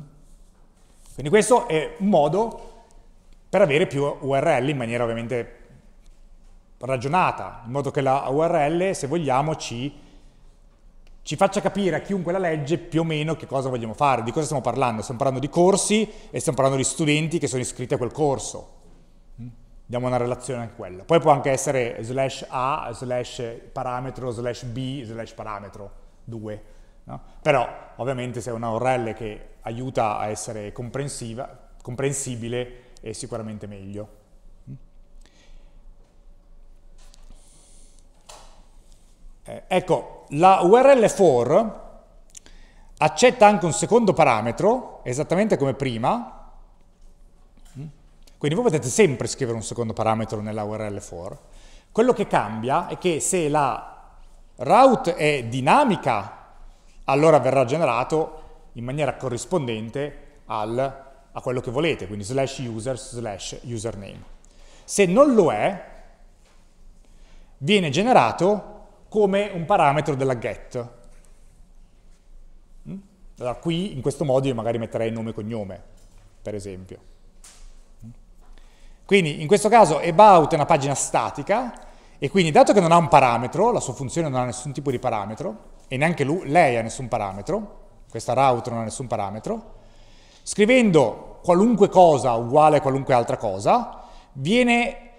Quindi questo è un modo per avere più URL in maniera ovviamente ragionata, in modo che la URL, se vogliamo, ci ci faccia capire a chiunque la legge più o meno che cosa vogliamo fare, di cosa stiamo parlando. Stiamo parlando di corsi e stiamo parlando di studenti che sono iscritti a quel corso. Mm? Diamo una relazione anche a quella. Poi può anche essere slash A, slash parametro, slash B, slash parametro 2. No? Però ovviamente se è una URL che aiuta a essere comprensibile è sicuramente meglio. Eh, ecco, la URL for accetta anche un secondo parametro, esattamente come prima, mm? quindi voi potete sempre scrivere un secondo parametro nella URL for. Quello che cambia è che se la route è dinamica, allora verrà generato in maniera corrispondente al, a quello che volete, quindi slash users slash username. Se non lo è, viene generato come un parametro della get. Mm? Allora, qui in questo modo io magari metterei nome e cognome, per esempio. Mm? Quindi in questo caso about è una pagina statica e quindi dato che non ha un parametro, la sua funzione non ha nessun tipo di parametro e neanche lui, lei ha nessun parametro, questa route non ha nessun parametro, scrivendo qualunque cosa uguale a qualunque altra cosa, viene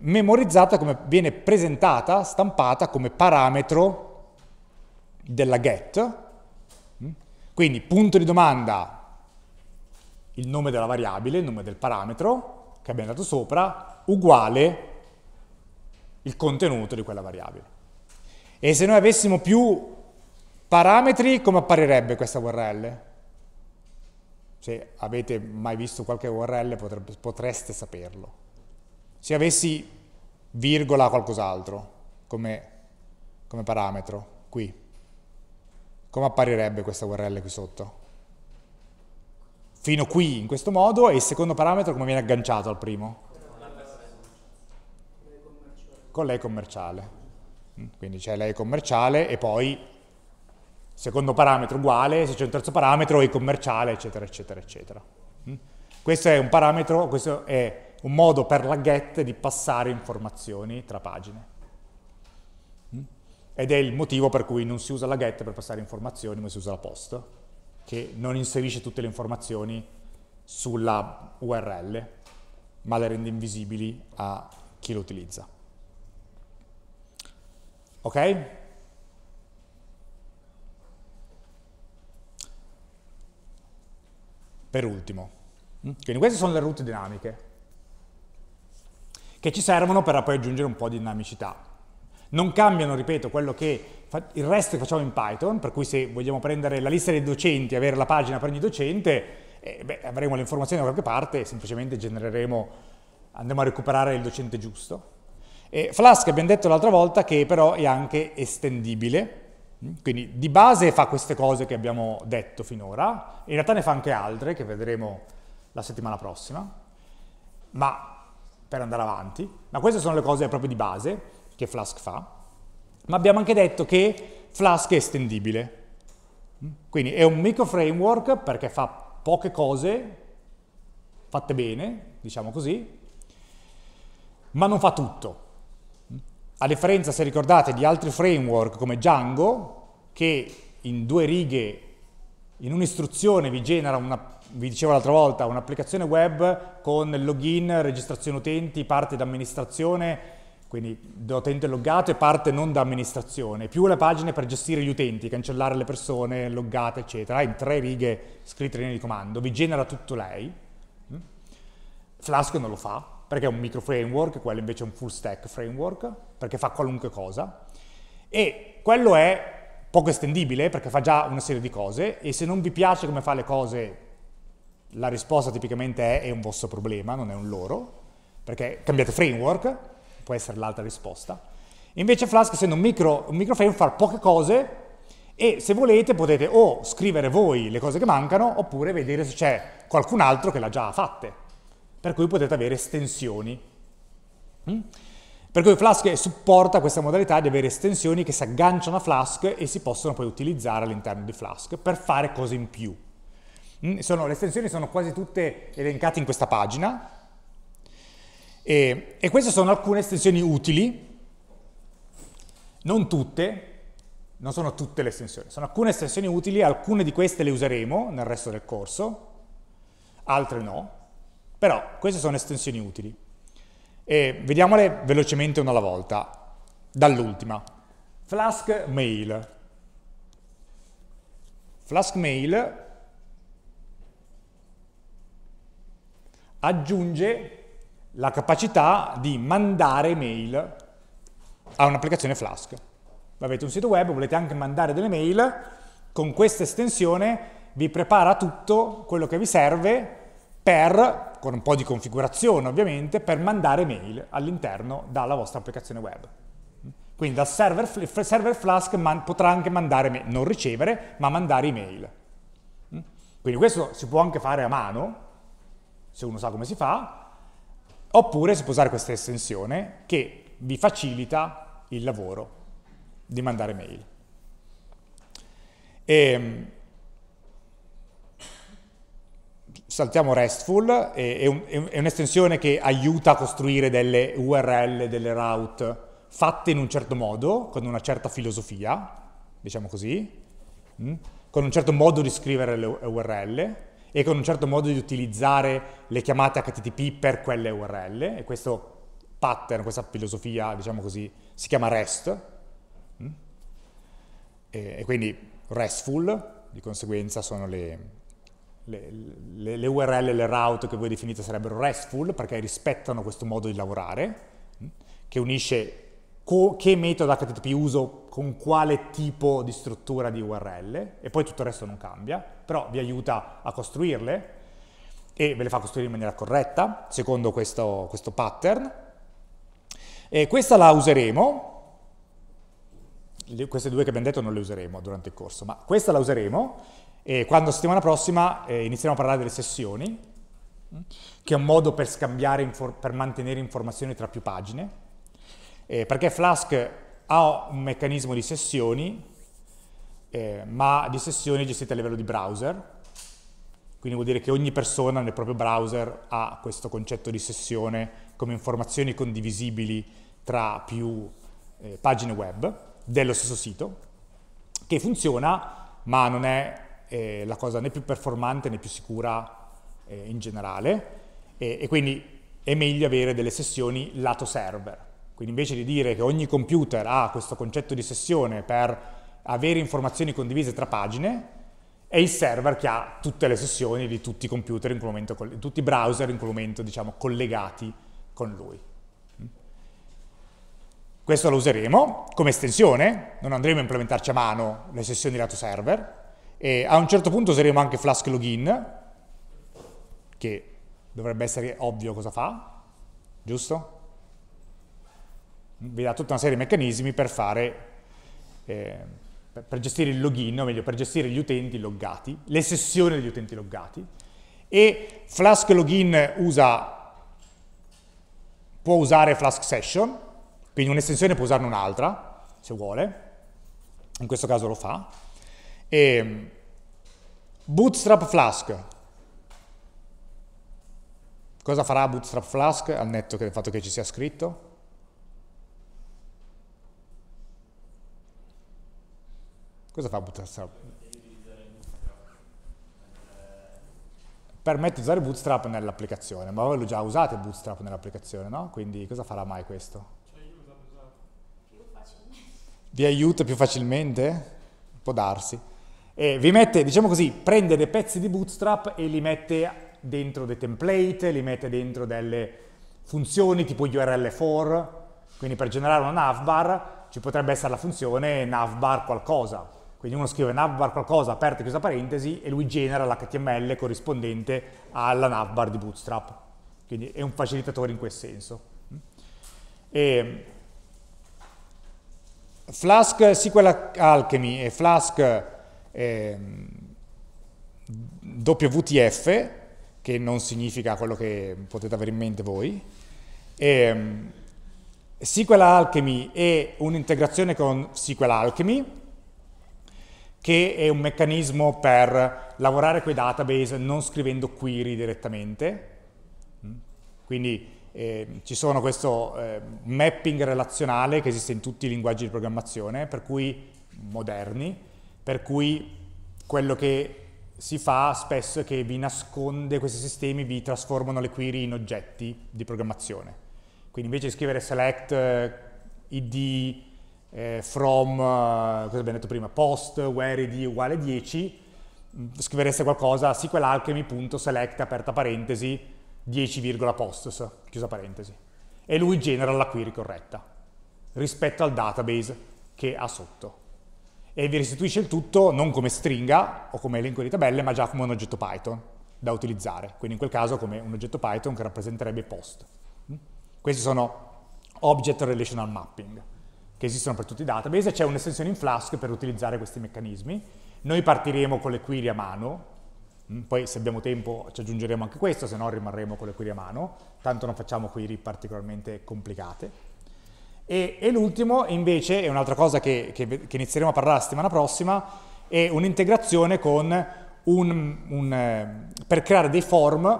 memorizzata come viene presentata, stampata come parametro della get. Mm? Quindi punto di domanda, il nome della variabile, il nome del parametro che abbiamo dato sopra, uguale il contenuto di quella variabile. E se noi avessimo più parametri, come apparirebbe questa URL? Se avete mai visto qualche URL potreste saperlo se avessi virgola qualcos'altro come, come parametro qui, come apparirebbe questa URL qui sotto? Fino qui in questo modo e il secondo parametro come viene agganciato al primo? Con lei commerciale. Mm, quindi c'è lei commerciale e poi secondo parametro uguale, se c'è un terzo parametro, e commerciale, eccetera, eccetera, eccetera. Mm. Questo è un parametro, questo è un modo per la get di passare informazioni tra pagine. Mm? Ed è il motivo per cui non si usa la get per passare informazioni, ma si usa la post, che non inserisce tutte le informazioni sulla URL, ma le rende invisibili a chi lo utilizza. Ok? Per ultimo, mm? quindi queste sono le route dinamiche che ci servono per poi aggiungere un po' di dinamicità. Non cambiano, ripeto, quello che il resto che facciamo in Python, per cui se vogliamo prendere la lista dei docenti e avere la pagina per ogni docente, eh, beh, avremo le informazioni da qualche parte e semplicemente genereremo, andremo a recuperare il docente giusto. E Flask abbiamo detto l'altra volta che però è anche estendibile, mm, quindi di base fa queste cose che abbiamo detto finora, in realtà ne fa anche altre che vedremo la settimana prossima, ma per andare avanti, ma queste sono le cose proprio di base che Flask fa, ma abbiamo anche detto che Flask è estendibile, mm? quindi è un micro framework perché fa poche cose fatte bene, diciamo così, ma non fa tutto. Mm? A differenza, se ricordate, di altri framework come Django, che in due righe, in un'istruzione vi genera una vi dicevo l'altra volta, un'applicazione web con login, registrazione utenti, parte da amministrazione, quindi da utente loggato e parte non da amministrazione, più le pagine per gestire gli utenti, cancellare le persone loggate, eccetera, in tre righe scritte in linea di comando, vi genera tutto lei. Mm. Flask non lo fa, perché è un micro framework, quello invece è un full stack framework, perché fa qualunque cosa. E quello è poco estendibile, perché fa già una serie di cose, e se non vi piace come fa le cose la risposta tipicamente è è un vostro problema, non è un loro, perché cambiate framework, può essere l'altra risposta. Invece Flask, essendo un micro, un micro frame, fa poche cose e se volete potete o scrivere voi le cose che mancano oppure vedere se c'è qualcun altro che l'ha già fatte, per cui potete avere estensioni. Mm? Per cui Flask supporta questa modalità di avere estensioni che si agganciano a Flask e si possono poi utilizzare all'interno di Flask per fare cose in più. Mm, sono, le estensioni sono quasi tutte elencate in questa pagina e, e queste sono alcune estensioni utili, non tutte, non sono tutte le estensioni, sono alcune estensioni utili, alcune di queste le useremo nel resto del corso, altre no, però queste sono estensioni utili. E vediamole velocemente una alla volta, dall'ultima. Flask Mail. Flask Mail aggiunge la capacità di mandare mail a un'applicazione Flask. Avete un sito web, volete anche mandare delle mail, con questa estensione vi prepara tutto quello che vi serve per, con un po' di configurazione ovviamente, per mandare mail all'interno dalla vostra applicazione web. Quindi dal server, server Flask man, potrà anche mandare, mail, non ricevere, ma mandare email. Quindi questo si può anche fare a mano, se uno sa come si fa, oppure si può usare questa estensione che vi facilita il lavoro di mandare mail. E, ehm, saltiamo RESTful, è, un'estensione che aiuta a costruire delle URL, delle route fatte in un certo modo, con una certa filosofia, diciamo così, mm, con un certo modo di scrivere le URL e con un certo modo di utilizzare le chiamate HTTP per quelle URL e questo pattern, questa filosofia, diciamo così, si chiama REST mm? e, e quindi RESTful, di conseguenza sono le, le, le, le, URL, le route che voi definite sarebbero RESTful perché rispettano questo modo di lavorare mm? che unisce co- che metodo HTTP uso con quale tipo di struttura di URL e poi tutto il resto non cambia, però vi aiuta a costruirle e ve le fa costruire in maniera corretta, secondo questo, questo pattern. E questa la useremo, le, queste due che abbiamo detto non le useremo durante il corso, ma questa la useremo e quando settimana prossima eh, inizieremo a parlare delle sessioni, che è un modo per, scambiare, per mantenere informazioni tra più pagine, eh, perché Flask ha un meccanismo di sessioni, eh, ma di sessioni gestite a livello di browser, quindi vuol dire che ogni persona nel proprio browser ha questo concetto di sessione come informazioni condivisibili tra più eh, pagine web dello stesso sito, che funziona, ma non è eh, la cosa né più performante né più sicura eh, in generale, e, e quindi è meglio avere delle sessioni lato server, quindi invece di dire che ogni computer ha questo concetto di sessione per avere informazioni condivise tra pagine, è il server che ha tutte le sessioni di tutti i computer in quel momento, tutti i browser in quel momento, diciamo, collegati con lui. Questo lo useremo come estensione, non andremo a implementarci a mano le sessioni lato server, e a un certo punto useremo anche Flask Login, che dovrebbe essere ovvio cosa fa, giusto? vi dà tutta una serie di meccanismi per fare, eh, per gestire il login, o meglio, per gestire gli utenti loggati, le sessioni degli utenti loggati, e Flask Login usa, può usare Flask Session, quindi un'estensione può usarne un'altra, se vuole, in questo caso lo fa, e Bootstrap Flask, cosa farà Bootstrap Flask al netto del fatto che ci sia scritto? Cosa fa Bootstrap? Permette di usare Bootstrap nell'applicazione, ma voi lo già usate Bootstrap nell'applicazione, no? Quindi cosa farà mai questo? Vi aiuta più facilmente? Può darsi. E vi mette, diciamo così, prende dei pezzi di Bootstrap e li mette dentro dei template, li mette dentro delle funzioni tipo URL for, quindi per generare una navbar ci potrebbe essere la funzione navbar qualcosa, quindi uno scrive navbar qualcosa, aperta e chiusa parentesi, e lui genera l'HTML corrispondente alla navbar di Bootstrap. Quindi è un facilitatore in quel senso. E Flask SQL Alchemy e Flask eh, WTF, che non significa quello che potete avere in mente voi, ehm, e, SQL Alchemy è un'integrazione con SQL Alchemy, che è un meccanismo per lavorare con i database non scrivendo query direttamente. Mm. Quindi eh, ci sono questo eh, mapping relazionale che esiste in tutti i linguaggi di programmazione, per cui moderni, per cui quello che si fa spesso è che vi nasconde questi sistemi, vi trasformano le query in oggetti di programmazione. Quindi invece di scrivere select eh, id eh, from, eh, cosa abbiamo detto prima, post where id uguale 10, scrivereste qualcosa sqlalchemy.select aperta parentesi 10, posts, chiusa parentesi. E lui genera la query corretta rispetto al database che ha sotto. E vi restituisce il tutto non come stringa o come elenco di tabelle, ma già come un oggetto Python da utilizzare. Quindi in quel caso come un oggetto Python che rappresenterebbe post. Questi sono object relational mapping che esistono per tutti i database e c'è un'estensione in Flask per utilizzare questi meccanismi. Noi partiremo con le query a mano, mm, poi se abbiamo tempo ci aggiungeremo anche questo, se no rimarremo con le query a mano, tanto non facciamo query particolarmente complicate. E, e l'ultimo invece è un'altra cosa che, che, che, inizieremo a parlare la settimana prossima, è un'integrazione un, un, eh, per creare dei form, noi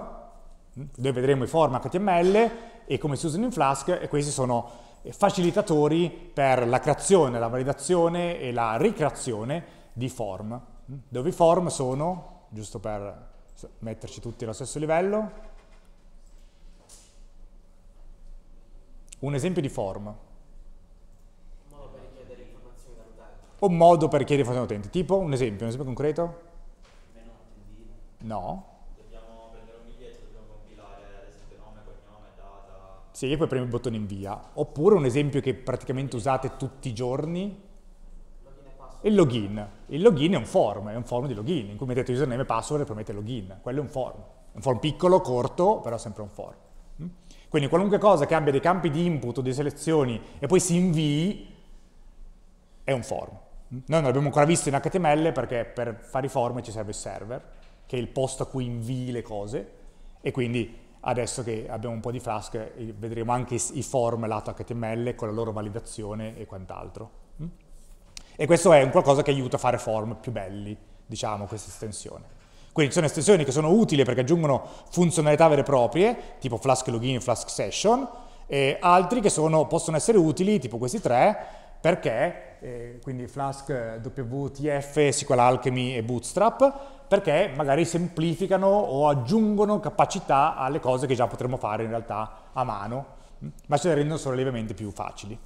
mm, vedremo i form HTML e come si usano in Flask, e questi sono facilitatori per la creazione, la validazione e la ricreazione di form, dove i form sono, giusto per metterci tutti allo stesso livello, un esempio di form. Un modo per chiedere informazioni all'utente. Un modo per chiedere informazioni all'utente, tipo un esempio, un esempio concreto? No. Sì, e poi premi il bottone invia. Oppure un esempio che praticamente usate tutti i giorni. Il login. Il login è un form, è un form di login, in cui mettete username e password e premete login. Quello è un form. Un form piccolo, corto, però sempre un form. Mm? Quindi qualunque cosa che abbia dei campi di input o di selezioni e poi si invii, è un form. Mm? Noi non l'abbiamo ancora visto in HTML perché per fare i form ci serve il server, che è il posto a cui invii le cose, e quindi Adesso che abbiamo un po' di Flask eh, vedremo anche i form lato HTML con la loro validazione e quant'altro. Mm? E questo è un qualcosa che aiuta a fare form più belli, diciamo, questa estensione. Quindi ci sono estensioni che sono utili perché aggiungono funzionalità vere e proprie, tipo Flask Login e Flask Session, e altri che sono, possono essere utili, tipo questi tre, perché, eh, quindi Flask WTF, SQL Alchemy e Bootstrap, perché magari semplificano o aggiungono capacità alle cose che già potremmo fare in realtà a mano, mm, ma ce le rendono solo lievemente più facili.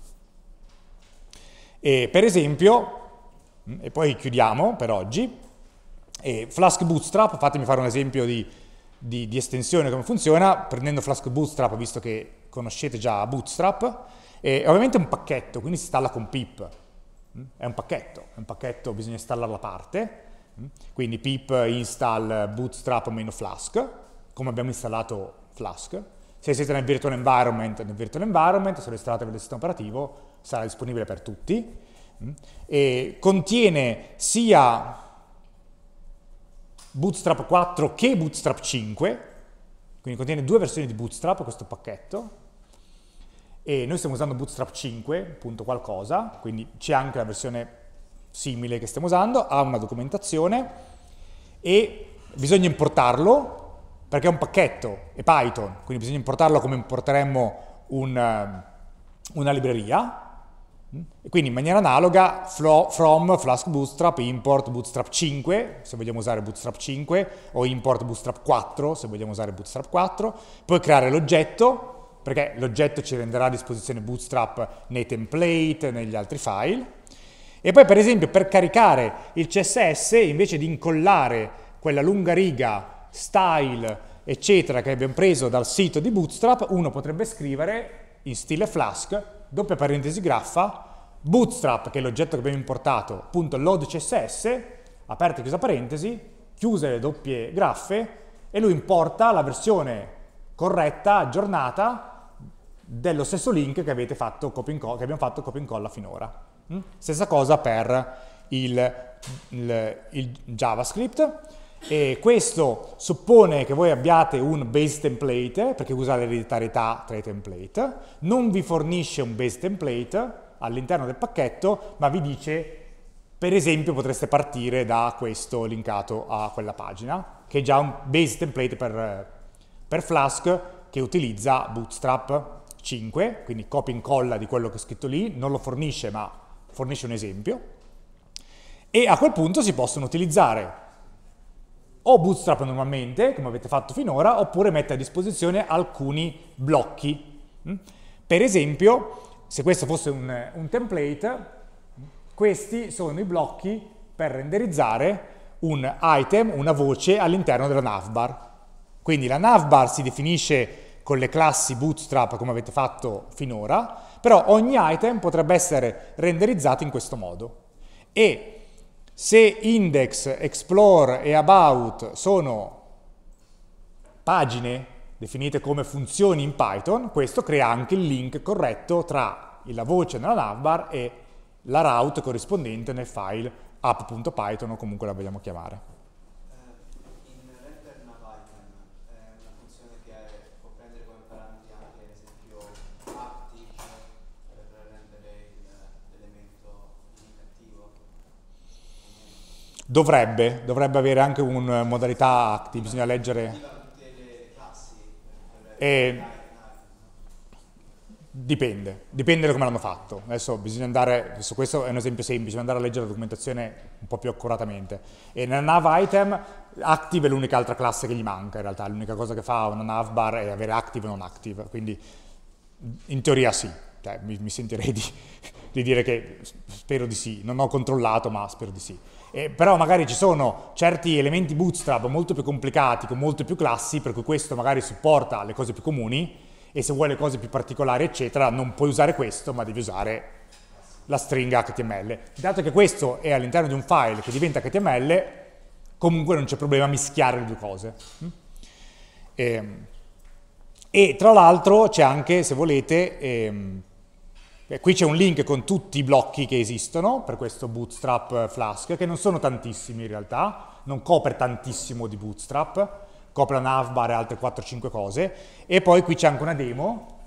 E per esempio, mm, e poi chiudiamo per oggi, Flask Bootstrap, fatemi fare un esempio di, di, di estensione come funziona, prendendo Flask Bootstrap, visto che conoscete già Bootstrap, è ovviamente un pacchetto, quindi si installa con pip, mm, è un pacchetto, è un pacchetto, bisogna installarlo a parte, quindi pip install bootstrap-flask, come abbiamo installato Flask. Se siete nel virtual environment, nel virtual environment, se lo installate nel sistema operativo, sarà disponibile per tutti. Mm. E contiene sia Bootstrap 4 che Bootstrap 5, quindi contiene due versioni di Bootstrap questo pacchetto, e noi stiamo usando Bootstrap 5, punto qualcosa, quindi c'è anche la versione simile che stiamo usando, ha una documentazione e bisogna importarlo perché è un pacchetto, è Python, quindi bisogna importarlo come importeremmo un, eh, una libreria. Mm? E quindi in maniera analoga from Flask Bootstrap import Bootstrap 5 se vogliamo usare Bootstrap 5 o import Bootstrap 4 se vogliamo usare Bootstrap 4, poi creare l'oggetto perché l'oggetto ci renderà a disposizione Bootstrap nei template, negli altri file e poi per esempio per caricare il CSS, invece di incollare quella lunga riga, style, eccetera, che abbiamo preso dal sito di Bootstrap, uno potrebbe scrivere in stile Flask, doppia parentesi graffa, Bootstrap, che è l'oggetto che abbiamo importato, punto load CSS, aperta e chiusa parentesi, chiuse le doppie graffe, e lui importa la versione corretta, aggiornata, dello stesso link che, fatto, che abbiamo fatto copia e incolla finora. Stessa cosa per il, il, il JavaScript. E questo suppone che voi abbiate un base template, perché usa l'ereditarietà tra i template, non vi fornisce un base template all'interno del pacchetto, ma vi dice, per esempio, potreste partire da questo linkato a quella pagina, che è già un base template per, per Flask che utilizza Bootstrap 5, quindi copia e incolla di quello che ho scritto lì, non lo fornisce, ma fornisce un esempio, e a quel punto si possono utilizzare o Bootstrap normalmente, come avete fatto finora, oppure mette a disposizione alcuni blocchi. Mm? Per esempio, se questo fosse un, un template, questi sono i blocchi per renderizzare un item, una voce all'interno della navbar. Quindi la navbar si definisce con le classi bootstrap come avete fatto finora però ogni item potrebbe essere renderizzato in questo modo. E se index, explore e about sono pagine definite come funzioni in Python, questo crea anche il link corretto tra la voce nella navbar e la route corrispondente nel file app.python o comunque la vogliamo chiamare. Dovrebbe, dovrebbe avere anche una eh, modalità active, bisogna leggere... E dipende, dipende da come l'hanno fatto. Adesso bisogna andare, adesso questo è un esempio semplice, bisogna andare a leggere la documentazione un po' più accuratamente. E nella nav item active è l'unica altra classe che gli manca in realtà, l'unica cosa che fa una navbar è avere active e non active, quindi in teoria sì, cioè, mi, mi, sentirei di, di dire che spero di sì, non ho controllato ma spero di sì. Eh, però magari ci sono certi elementi bootstrap molto più complicati, con molte più classi, per cui questo magari supporta le cose più comuni e se vuoi le cose più particolari, eccetera, non puoi usare questo, ma devi usare la stringa HTML. Dato che questo è all'interno di un file che diventa HTML, comunque non c'è problema a mischiare le due cose. Mm? E, ehm, e tra l'altro c'è anche, se volete, ehm, eh, qui c'è un link con tutti i blocchi che esistono per questo Bootstrap eh, Flask, che non sono tantissimi in realtà, non copre tantissimo di Bootstrap, copre la navbar e altre 4-5 cose. E poi qui c'è anche una demo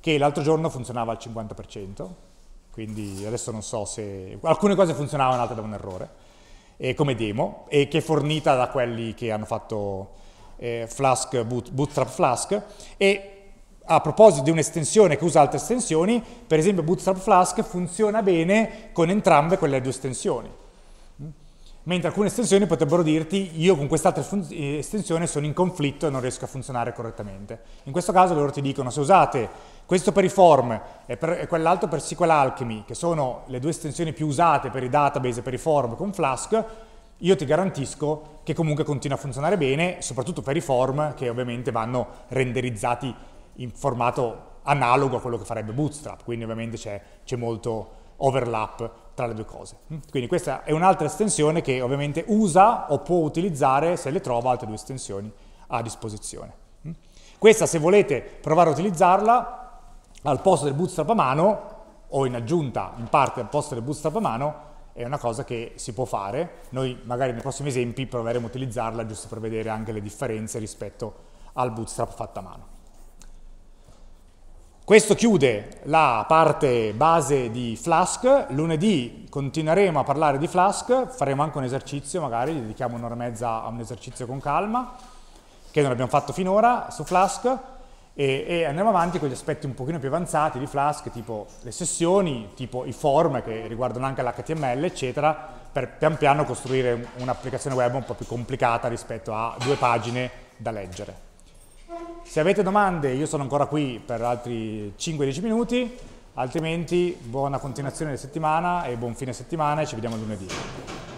che l'altro giorno funzionava al 50%, quindi adesso non so se... Alcune cose funzionavano, altre da un errore, e eh, come demo, e che è fornita da quelli che hanno fatto eh, Flask, boot, Bootstrap Flask, e a proposito di un'estensione che usa altre estensioni, per esempio Bootstrap Flask funziona bene con entrambe quelle due estensioni. Mentre alcune estensioni potrebbero dirti io con quest'altra eh, estensione sono in conflitto e non riesco a funzionare correttamente. In questo caso loro ti dicono se usate questo per i form e, e quell'altro per SQL Alchemy, che sono le due estensioni più usate per i database e per i form con Flask, io ti garantisco che comunque continua a funzionare bene, soprattutto per i form che ovviamente vanno renderizzati in formato analogo a quello che farebbe Bootstrap, quindi ovviamente c'è molto overlap tra le due cose. Mm. Quindi questa è un'altra estensione che ovviamente usa o può utilizzare, se le trova, altre due estensioni a disposizione. Mm. Questa, se volete provare a utilizzarla, al posto del bootstrap a mano, o in aggiunta in parte al posto del bootstrap a mano, è una cosa che si può fare. Noi magari nei prossimi esempi proveremo a utilizzarla giusto per vedere anche le differenze rispetto al bootstrap fatto a mano. Questo chiude la parte base di Flask, lunedì continueremo a parlare di Flask, faremo anche un esercizio magari, dedichiamo un'ora e mezza a un esercizio con calma, che non abbiamo fatto finora su Flask, e, e, andiamo avanti con gli aspetti un pochino più avanzati di Flask, tipo le sessioni, tipo i form che riguardano anche l'HTML, eccetera, per pian piano costruire un'applicazione web un po' più complicata rispetto a due pagine da leggere. Se avete domande io sono ancora qui per altri 5-10 minuti, altrimenti buona continuazione della settimana e buon fine settimana e ci vediamo lunedì.